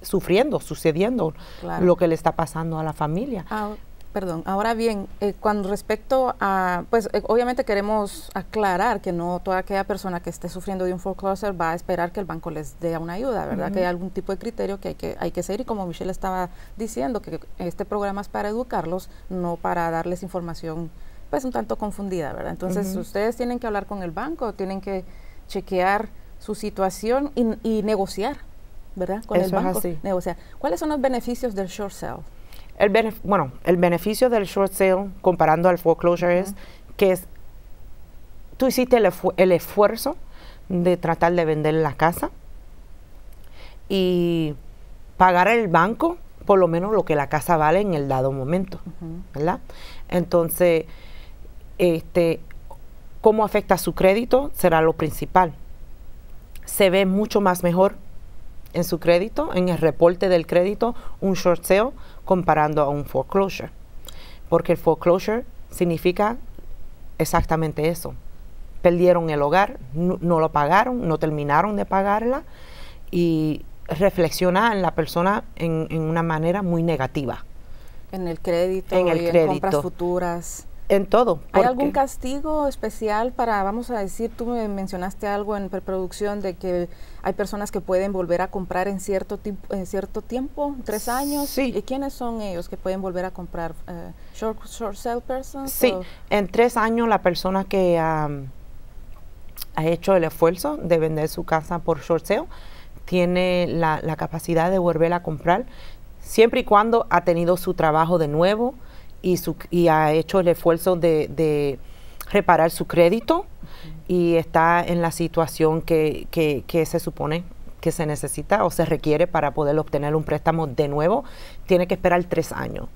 sufriendo, sucediendo, lo que le está pasando a la familia. Ah, Perdón. Ahora bien, eh, cuando respecto a, pues eh, obviamente queremos aclarar que no toda aquella persona que esté sufriendo de un foreclosure va a esperar que el banco les dé una ayuda, ¿verdad? Que hay algún tipo de criterio que hay que, hay que seguir y como Michelle estaba diciendo, que este programa es para educarlos, no para darles información pues un tanto confundida, ¿verdad? Entonces ustedes tienen que hablar con el banco, tienen que chequear su situación y, negociar, ¿verdad? Con el banco. Es así. ¿Cuáles son los beneficios del short sale? El bueno, el beneficio del short sale comparando al foreclosure es que es, tú hiciste el, el, esfuerzo de tratar de vender la casa y pagar el banco por lo menos lo que la casa vale en el dado momento, ¿verdad? Entonces, este, cómo afecta su crédito será lo principal. Se ve mucho más mejor en su crédito, en el reporte del crédito, un short sale comparando a un foreclosure, porque el foreclosure significa exactamente eso. Perdieron el hogar, no, lo pagaron, no terminaron de pagarla y reflexiona en la persona en, una manera muy negativa. En el crédito, en el compras futuras. En todo. ¿Hay algún castigo especial para, vamos a decir, tú mencionaste algo en preproducción de que hay personas que pueden volver a comprar en cierto, en cierto tiempo, tres años. Sí. ¿Y quiénes son ellos que pueden volver a comprar? Eh, short, short, sale Sí, en tres años la persona que ha hecho el esfuerzo de vender su casa por short sale tiene la, capacidad de volver a comprar siempre y cuando ha tenido su trabajo de nuevo y, su, y ha hecho el esfuerzo de reparar su crédito y está en la situación que, se supone que se necesita o se requiere para poder obtener un préstamo de nuevo, tiene que esperar tres años.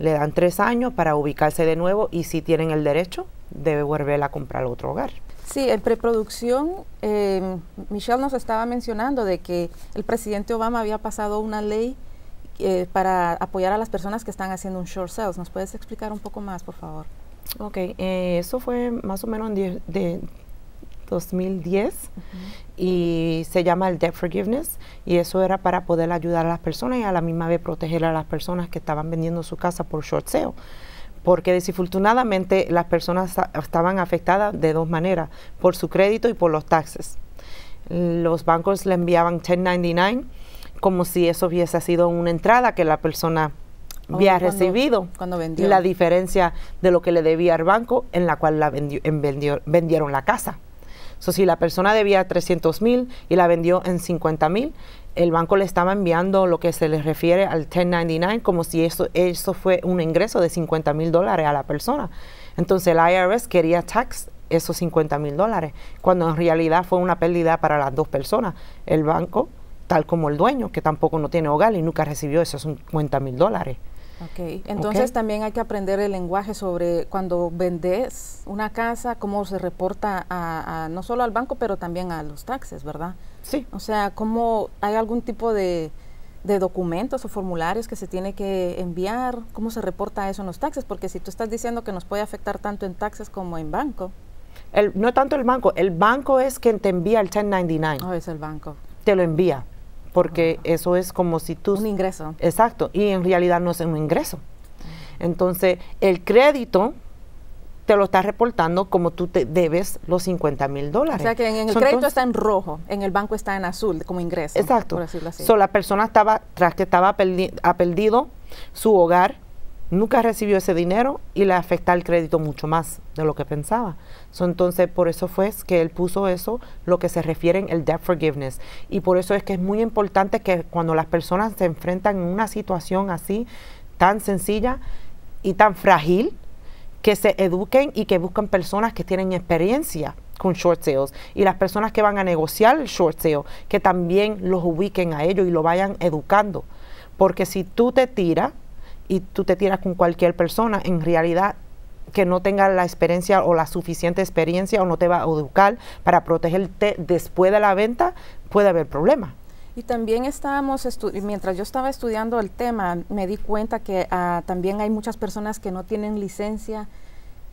Le dan tres años para ubicarse de nuevo y si tienen el derecho debe volver a comprar otro hogar. Sí, en preproducción, em, Michelle nos estaba mencionando de que el presidente Obama había pasado una ley eh, para apoyar a las personas que están haciendo un short sales. ¿Nos puedes explicar un poco más, por favor? Ok, eh, eso fue más o menos en de 2010 y se llama el Debt Forgiveness y eso era para poder ayudar a las personas y a la misma vez proteger a las personas que estaban vendiendo su casa por short sale porque desafortunadamente las personas estaban afectadas de dos maneras, por su crédito y por los taxes. Los bancos le enviaban 1099 como si eso hubiese sido una entrada que la persona Oh, había recibido cuando vendió. la diferencia de lo que le debía al banco en la cual la vendió, vendieron la casa. So, si la persona debía 300 mil y la vendió en 50 mil, el banco le estaba enviando lo que se le refiere al 1099 como si eso, eso fue un ingreso de 50 mil dólares a la persona. Entonces el IRS quería tax esos 50 mil dólares, cuando en realidad fue una pérdida para las dos personas. El banco, tal como el dueño, que tampoco no tiene hogar y nunca recibió esos 50 mil dólares. Ok, entonces también hay que aprender el lenguaje sobre cuando vendes una casa, cómo se reporta a, no solo al banco, pero también a los taxes, ¿verdad? Sí. O sea, ¿cómo hay algún tipo de, documentos o formularios que se tiene que enviar? ¿Cómo se reporta eso en los taxes? Porque si tú estás diciendo que nos puede afectar tanto en taxes como en banco. no tanto el banco, el banco es quien te envía el 1099. Oh, es el banco. Te lo envía porque eso es como si tú... Un ingreso. Exacto, y en realidad no es un ingreso. Entonces, el crédito te lo está reportando como tú te debes los 50 mil dólares. O sea que en, el crédito está en rojo, en el banco está en azul como ingreso. Exacto. Por decirlo la persona estaba, tras que estaba ha perdido su hogar, nunca recibió ese dinero y le afecta el crédito mucho más de lo que pensaba. entonces, por eso fue que él puso eso, lo que se refiere en el debt forgiveness. Y por eso es que es muy importante que cuando las personas se enfrentan a en una situación así, tan sencilla y tan frágil, que se eduquen y que busquen personas que tienen experiencia con short sales y las personas que van a negociar el short sale, que también los ubiquen a ellos y lo vayan educando. Porque si tú te tiras y tú te tiras con cualquier persona, en realidad que no tenga la experiencia o la suficiente experiencia o no te va a educar para protegerte después de la venta, puede haber problemas. Y también estábamos, mientras yo estaba estudiando el tema, me di cuenta que ah, también hay muchas personas que no tienen licencia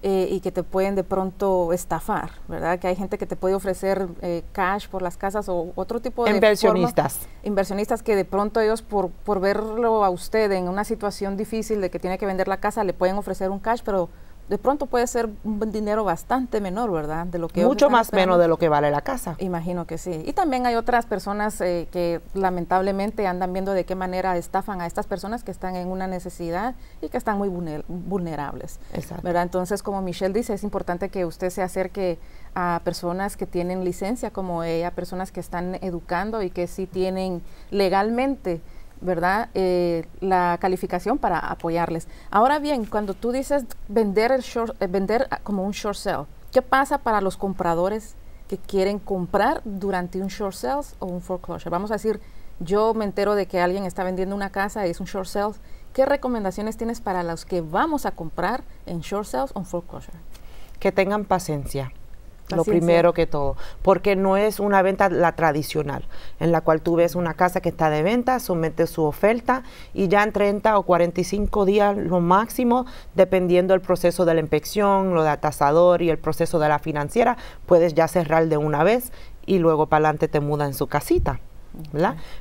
eh, y que te pueden de pronto estafar, ¿verdad? Que hay gente que te puede ofrecer eh, cash por las casas o otro tipo de... Inversionistas. inversionistas que de pronto ellos por, por verlo a usted en una situación difícil de que tiene que vender la casa, le pueden ofrecer un cash, pero de pronto puede ser un dinero bastante menor, ¿verdad? De lo que Mucho más menos de lo que vale la casa. Imagino que sí. Y también hay otras personas eh, que lamentablemente andan viendo de qué manera estafan a estas personas que están en una necesidad y que están muy vulnerables. Exacto. ¿Verdad? Entonces, como Michelle dice, es importante que usted se acerque a personas que tienen licencia como ella, personas que están educando y que sí tienen legalmente ¿verdad? Eh, la calificación para apoyarles. Ahora bien, cuando tú dices vender, el short, eh, vender como un short sale, ¿qué pasa para los compradores que quieren comprar durante un short sales o un foreclosure? Vamos a decir, yo me entero de que alguien está vendiendo una casa y es un short sale. ¿Qué recomendaciones tienes para los que vamos a comprar en short sales o foreclosure? Que tengan paciencia lo primero que todo, porque no es una venta la tradicional, en la cual tú ves una casa que está de venta, sometes su oferta y ya en 30 o 45 días lo máximo, dependiendo del proceso de la inspección, lo de atasador y el proceso de la financiera, puedes ya cerrar de una vez y luego para adelante te muda en su casita.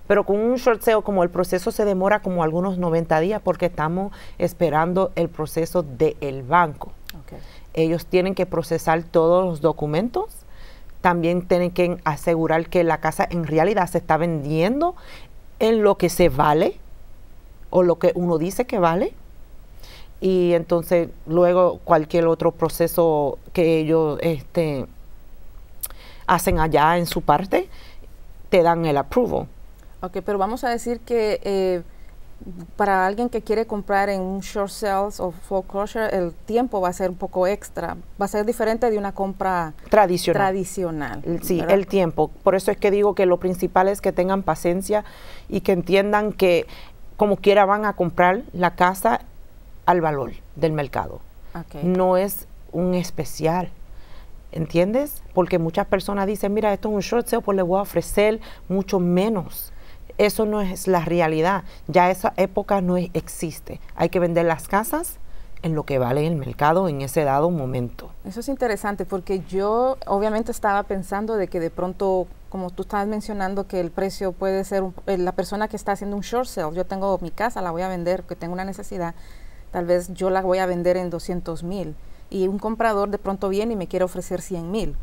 Pero con un short sale, como el proceso se demora como algunos 90 días porque estamos esperando el proceso del banco. Ellos tienen que procesar todos los documentos, también tienen que asegurar que la casa en realidad se está vendiendo en lo que se vale o lo que uno dice que vale. Y entonces luego cualquier otro proceso que ellos este, hacen allá en su parte, te dan el approval. Ok, pero vamos a decir que... Eh, para alguien que quiere comprar en un short sales o foreclosure, el tiempo va a ser un poco extra, va a ser diferente de una compra tradicional. tradicional sí, el tiempo. Por eso es que digo que lo principal es que tengan paciencia y que entiendan que como quiera van a comprar la casa al valor del mercado. No es un especial. ¿Entiendes? Porque muchas personas dicen, mira, esto es un short sale, pues le voy a ofrecer mucho menos eso no es la realidad. Ya esa época no existe. Hay que vender las casas en lo que vale el mercado en ese dado momento. Eso es interesante porque yo obviamente estaba pensando de que de pronto, como tú estabas mencionando, que el precio puede ser eh, la persona que está haciendo un short sale, yo tengo mi casa, la voy a vender, porque tengo una necesidad, tal vez yo la voy a vender en 200 mil y un comprador de pronto viene y me quiere ofrecer 100 mil.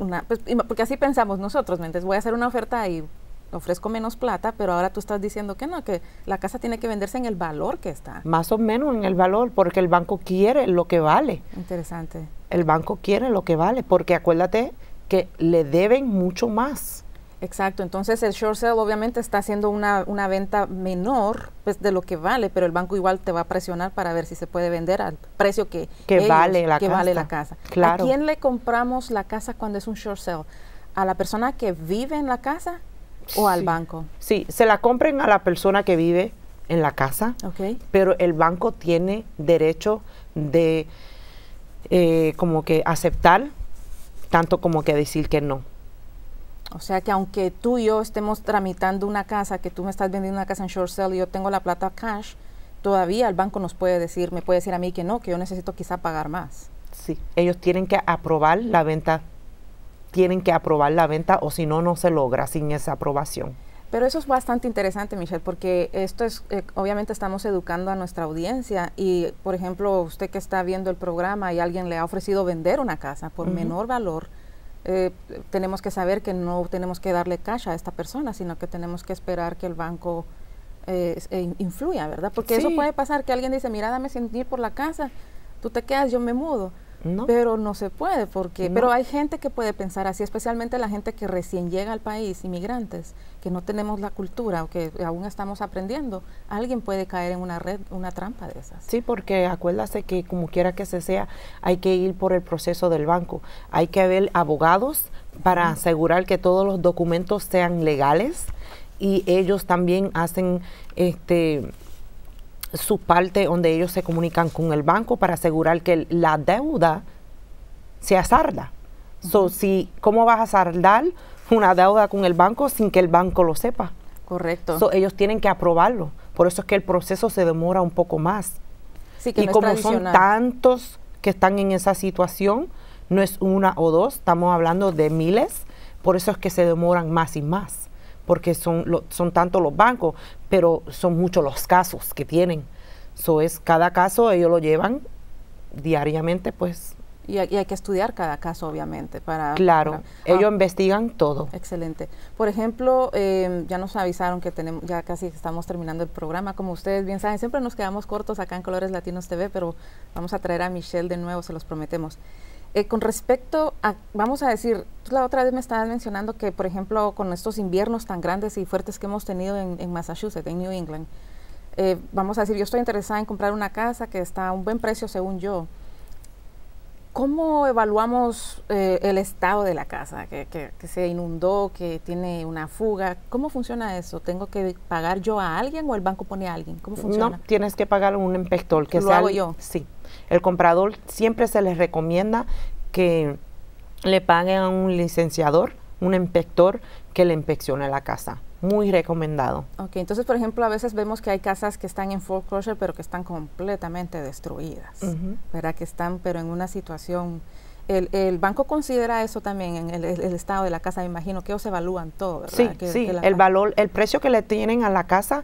Una, pues, porque así pensamos nosotros, Voy a hacer una oferta y ofrezco menos plata, pero ahora tú estás diciendo que no, que la casa tiene que venderse en el valor que está. Más o menos en el valor, porque el banco quiere lo que vale. Interesante. El banco quiere lo que vale, porque acuérdate que le deben mucho más. Exacto, entonces el short sale obviamente está haciendo una, venta menor pues, de lo que vale, pero el banco igual te va a presionar para ver si se puede vender al precio que, vale, la casa. vale la casa. Claro. ¿A quién le compramos la casa cuando es un short sale? ¿A la persona que vive en la casa o al banco. Sí, se la compren a la persona que vive en la casa, okay. pero el banco tiene derecho de eh, como que aceptar, tanto como que decir que no. O sea que aunque tú y yo estemos tramitando una casa, que tú me estás vendiendo una casa en short sale y yo tengo la plata cash, todavía el banco nos puede decir, me puede decir a mí que no, que yo necesito quizá pagar más. Sí, ellos tienen que aprobar la venta tienen que aprobar la venta o si no, no se logra sin esa aprobación. Pero eso es bastante interesante, Michelle, porque esto es, eh, obviamente estamos educando a nuestra audiencia y, por ejemplo, usted que está viendo el programa y alguien le ha ofrecido vender una casa por menor valor, eh, tenemos que saber que no tenemos que darle cash a esta persona, sino que tenemos que esperar que el banco eh, influya, ¿verdad? Porque eso puede pasar que alguien dice, mira, dame sentir por la casa, tú te quedas, yo me mudo pero no se puede, porque. Pero hay gente que puede pensar así, especialmente la gente que recién llega al país, inmigrantes, que no tenemos la cultura o que aún estamos aprendiendo. Alguien puede caer en una red, una trampa de esas. Sí, porque acuérdase que, como quiera que se sea, hay que ir por el proceso del banco. Hay que haber abogados para asegurar que todos los documentos sean legales y ellos también hacen este su parte donde ellos se comunican con el banco para asegurar que la deuda se sarda. si, ¿Cómo vas a sardar una deuda con el banco sin que el banco lo sepa? Correcto. ellos tienen que aprobarlo. Por eso es que el proceso se demora un poco más. y como son tantos que están en esa situación, no es una o dos, estamos hablando de miles, por eso es que se demoran más y más porque son, son tanto los bancos, pero son muchos los casos que tienen. eso es, cada caso ellos lo llevan diariamente, pues. Y hay, que estudiar cada caso, obviamente, para... Claro, ah. ellos investigan todo. Excelente. Por ejemplo, em, ya nos avisaron que tenemos, ya casi estamos terminando el programa. Como ustedes bien saben, siempre nos quedamos cortos acá en Colores Latinos TV, pero vamos a traer a Michelle de nuevo, se los prometemos. Eh, con respecto a, vamos a decir, pues, la otra vez me estabas mencionando que, por ejemplo, con estos inviernos tan grandes y fuertes que hemos tenido en, Massachusetts, en New England, eh, vamos a decir, yo estoy interesada en comprar una casa que está a un buen precio según yo. ¿Cómo evaluamos eh, el estado de la casa? Que, se inundó, que tiene una fuga. ¿Cómo funciona eso? ¿Tengo que pagar yo a alguien o el banco pone a alguien? ¿Cómo funciona? No, tienes que pagar un inspector. Que Lo hago yo. Sí, el comprador siempre se les recomienda que le paguen a un licenciador, un inspector que le inspeccione la casa. Muy recomendado. Ok, entonces, por ejemplo, a veces vemos que hay casas que están en foreclosure, pero que están completamente destruidas, ¿verdad? Que están, pero en una situación... El, banco considera eso también en el, estado de la casa, me imagino que ellos evalúan todo, ¿verdad? Sí, sí, el valor, el precio que le tienen a la casa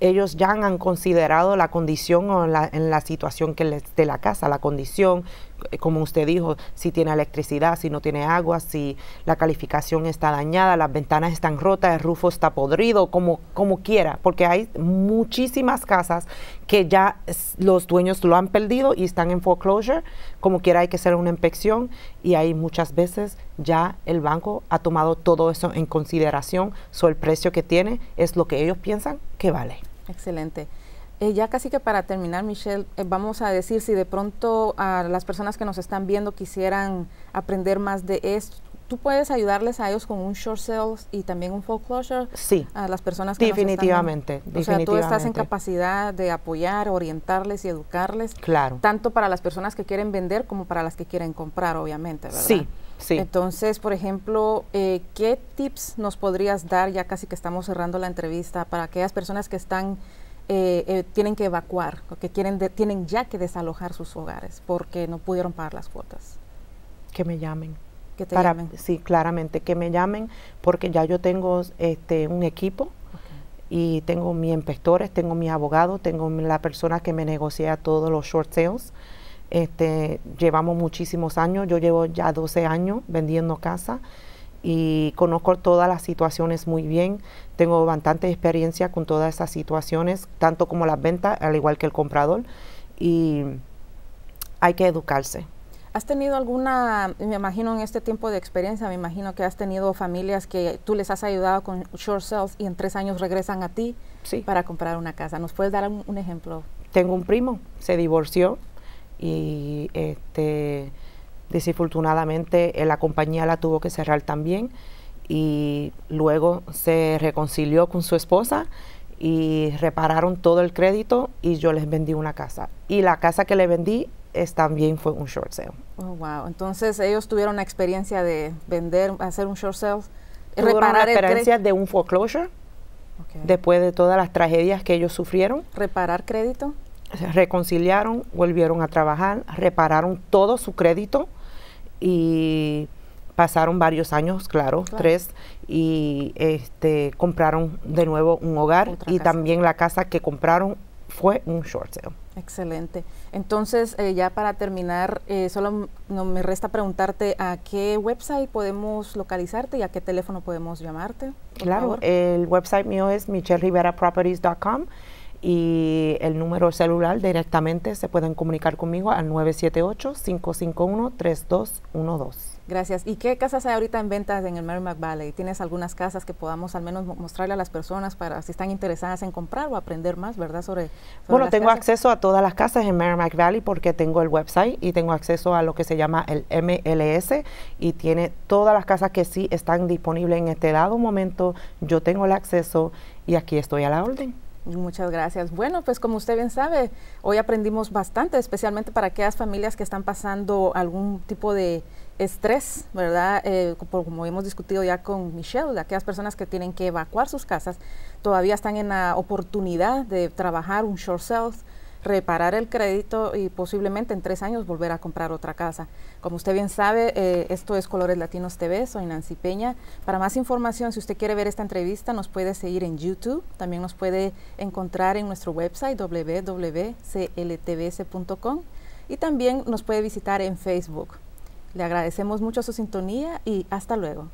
ellos ya han considerado la condición o la, en la situación que les, de la casa, la condición, eh, como usted dijo, si tiene electricidad, si no tiene agua, si la calificación está dañada, las ventanas están rotas, el rufo está podrido, como, como quiera, porque hay muchísimas casas que ya los dueños lo han perdido y están en foreclosure, como quiera hay que hacer una inspección y ahí muchas veces ya el banco ha tomado todo eso en consideración, so el precio que tiene es lo que ellos piensan que vale. Excelente. Eh, ya casi que para terminar, Michelle, eh, vamos a decir si de pronto a las personas que nos están viendo quisieran aprender más de esto, ¿tú puedes ayudarles a ellos con un short sales y también un foreclosure? Sí. A las personas que definitivamente, nos están, definitivamente. O sea, tú estás en capacidad de apoyar, orientarles y educarles. Claro. Tanto para las personas que quieren vender como para las que quieren comprar, obviamente, ¿verdad? Sí. Entonces, por ejemplo, eh, ¿qué tips nos podrías dar, ya casi que estamos cerrando la entrevista, para aquellas personas que están, eh, eh, tienen que evacuar que quieren tienen ya que desalojar sus hogares porque no pudieron pagar las cuotas? Que me llamen. Que te llamen. Sí, claramente, que me llamen porque ya yo tengo este, un equipo y tengo mis inspectores, tengo mi abogado, tengo la persona que me negocia todos los short sales. Este, llevamos muchísimos años, yo llevo ya 12 años vendiendo casa y conozco todas las situaciones muy bien. Tengo bastante experiencia con todas esas situaciones, tanto como las ventas, al igual que el comprador. Y hay que educarse. ¿Has tenido alguna, me imagino en este tiempo de experiencia, me imagino que has tenido familias que tú les has ayudado con short sales y en tres años regresan a ti sí. para comprar una casa? ¿Nos puedes dar un ejemplo? Tengo un primo, se divorció, y este, desafortunadamente eh, la compañía la tuvo que cerrar también y luego se reconcilió con su esposa y repararon todo el crédito y yo les vendí una casa. Y la casa que le vendí también fue un short sale. Oh, wow. Entonces ellos tuvieron la experiencia de vender, hacer un short sale, reparar la experiencia de un foreclosure después de todas las tragedias que ellos sufrieron. ¿Reparar crédito? se reconciliaron, volvieron a trabajar, repararon todo su crédito y pasaron varios años, claro, tres, y este compraron de nuevo un hogar y también la casa que compraron fue un short sale. Excelente. Entonces, eh, ya para terminar, eh, solo no me resta preguntarte a qué website podemos localizarte y a qué teléfono podemos llamarte. Claro, el website mío es michelriveraproperties.com y el número celular directamente se pueden comunicar conmigo al 978-551-3212. Gracias. ¿Y qué casas hay ahorita en ventas en el Merrimack Valley? ¿Tienes algunas casas que podamos al menos mostrarle a las personas para si están interesadas en comprar o aprender más, verdad? Sobre, bueno, tengo acceso a todas las casas en Merrimack Valley porque tengo el website y tengo acceso a lo que se llama el MLS y tiene todas las casas que sí están disponibles en este dado momento. Yo tengo el acceso y aquí estoy a la orden. Muchas gracias. Bueno, pues como usted bien sabe, hoy aprendimos bastante, especialmente para aquellas familias que están pasando algún tipo de estrés, ¿verdad? Eh, como, hemos discutido ya con Michelle, de aquellas personas que tienen que evacuar sus casas, todavía están en la oportunidad de trabajar un short sales reparar el crédito y posiblemente en tres años volver a comprar otra casa. Como usted bien sabe, eh, esto es Colores Latinos TV, soy Nancy Peña. Para más información, si usted quiere ver esta entrevista, nos puede seguir en YouTube, también nos puede encontrar en nuestro website www.cltbs.com y también nos puede visitar en Facebook. Le agradecemos mucho su sintonía y hasta luego.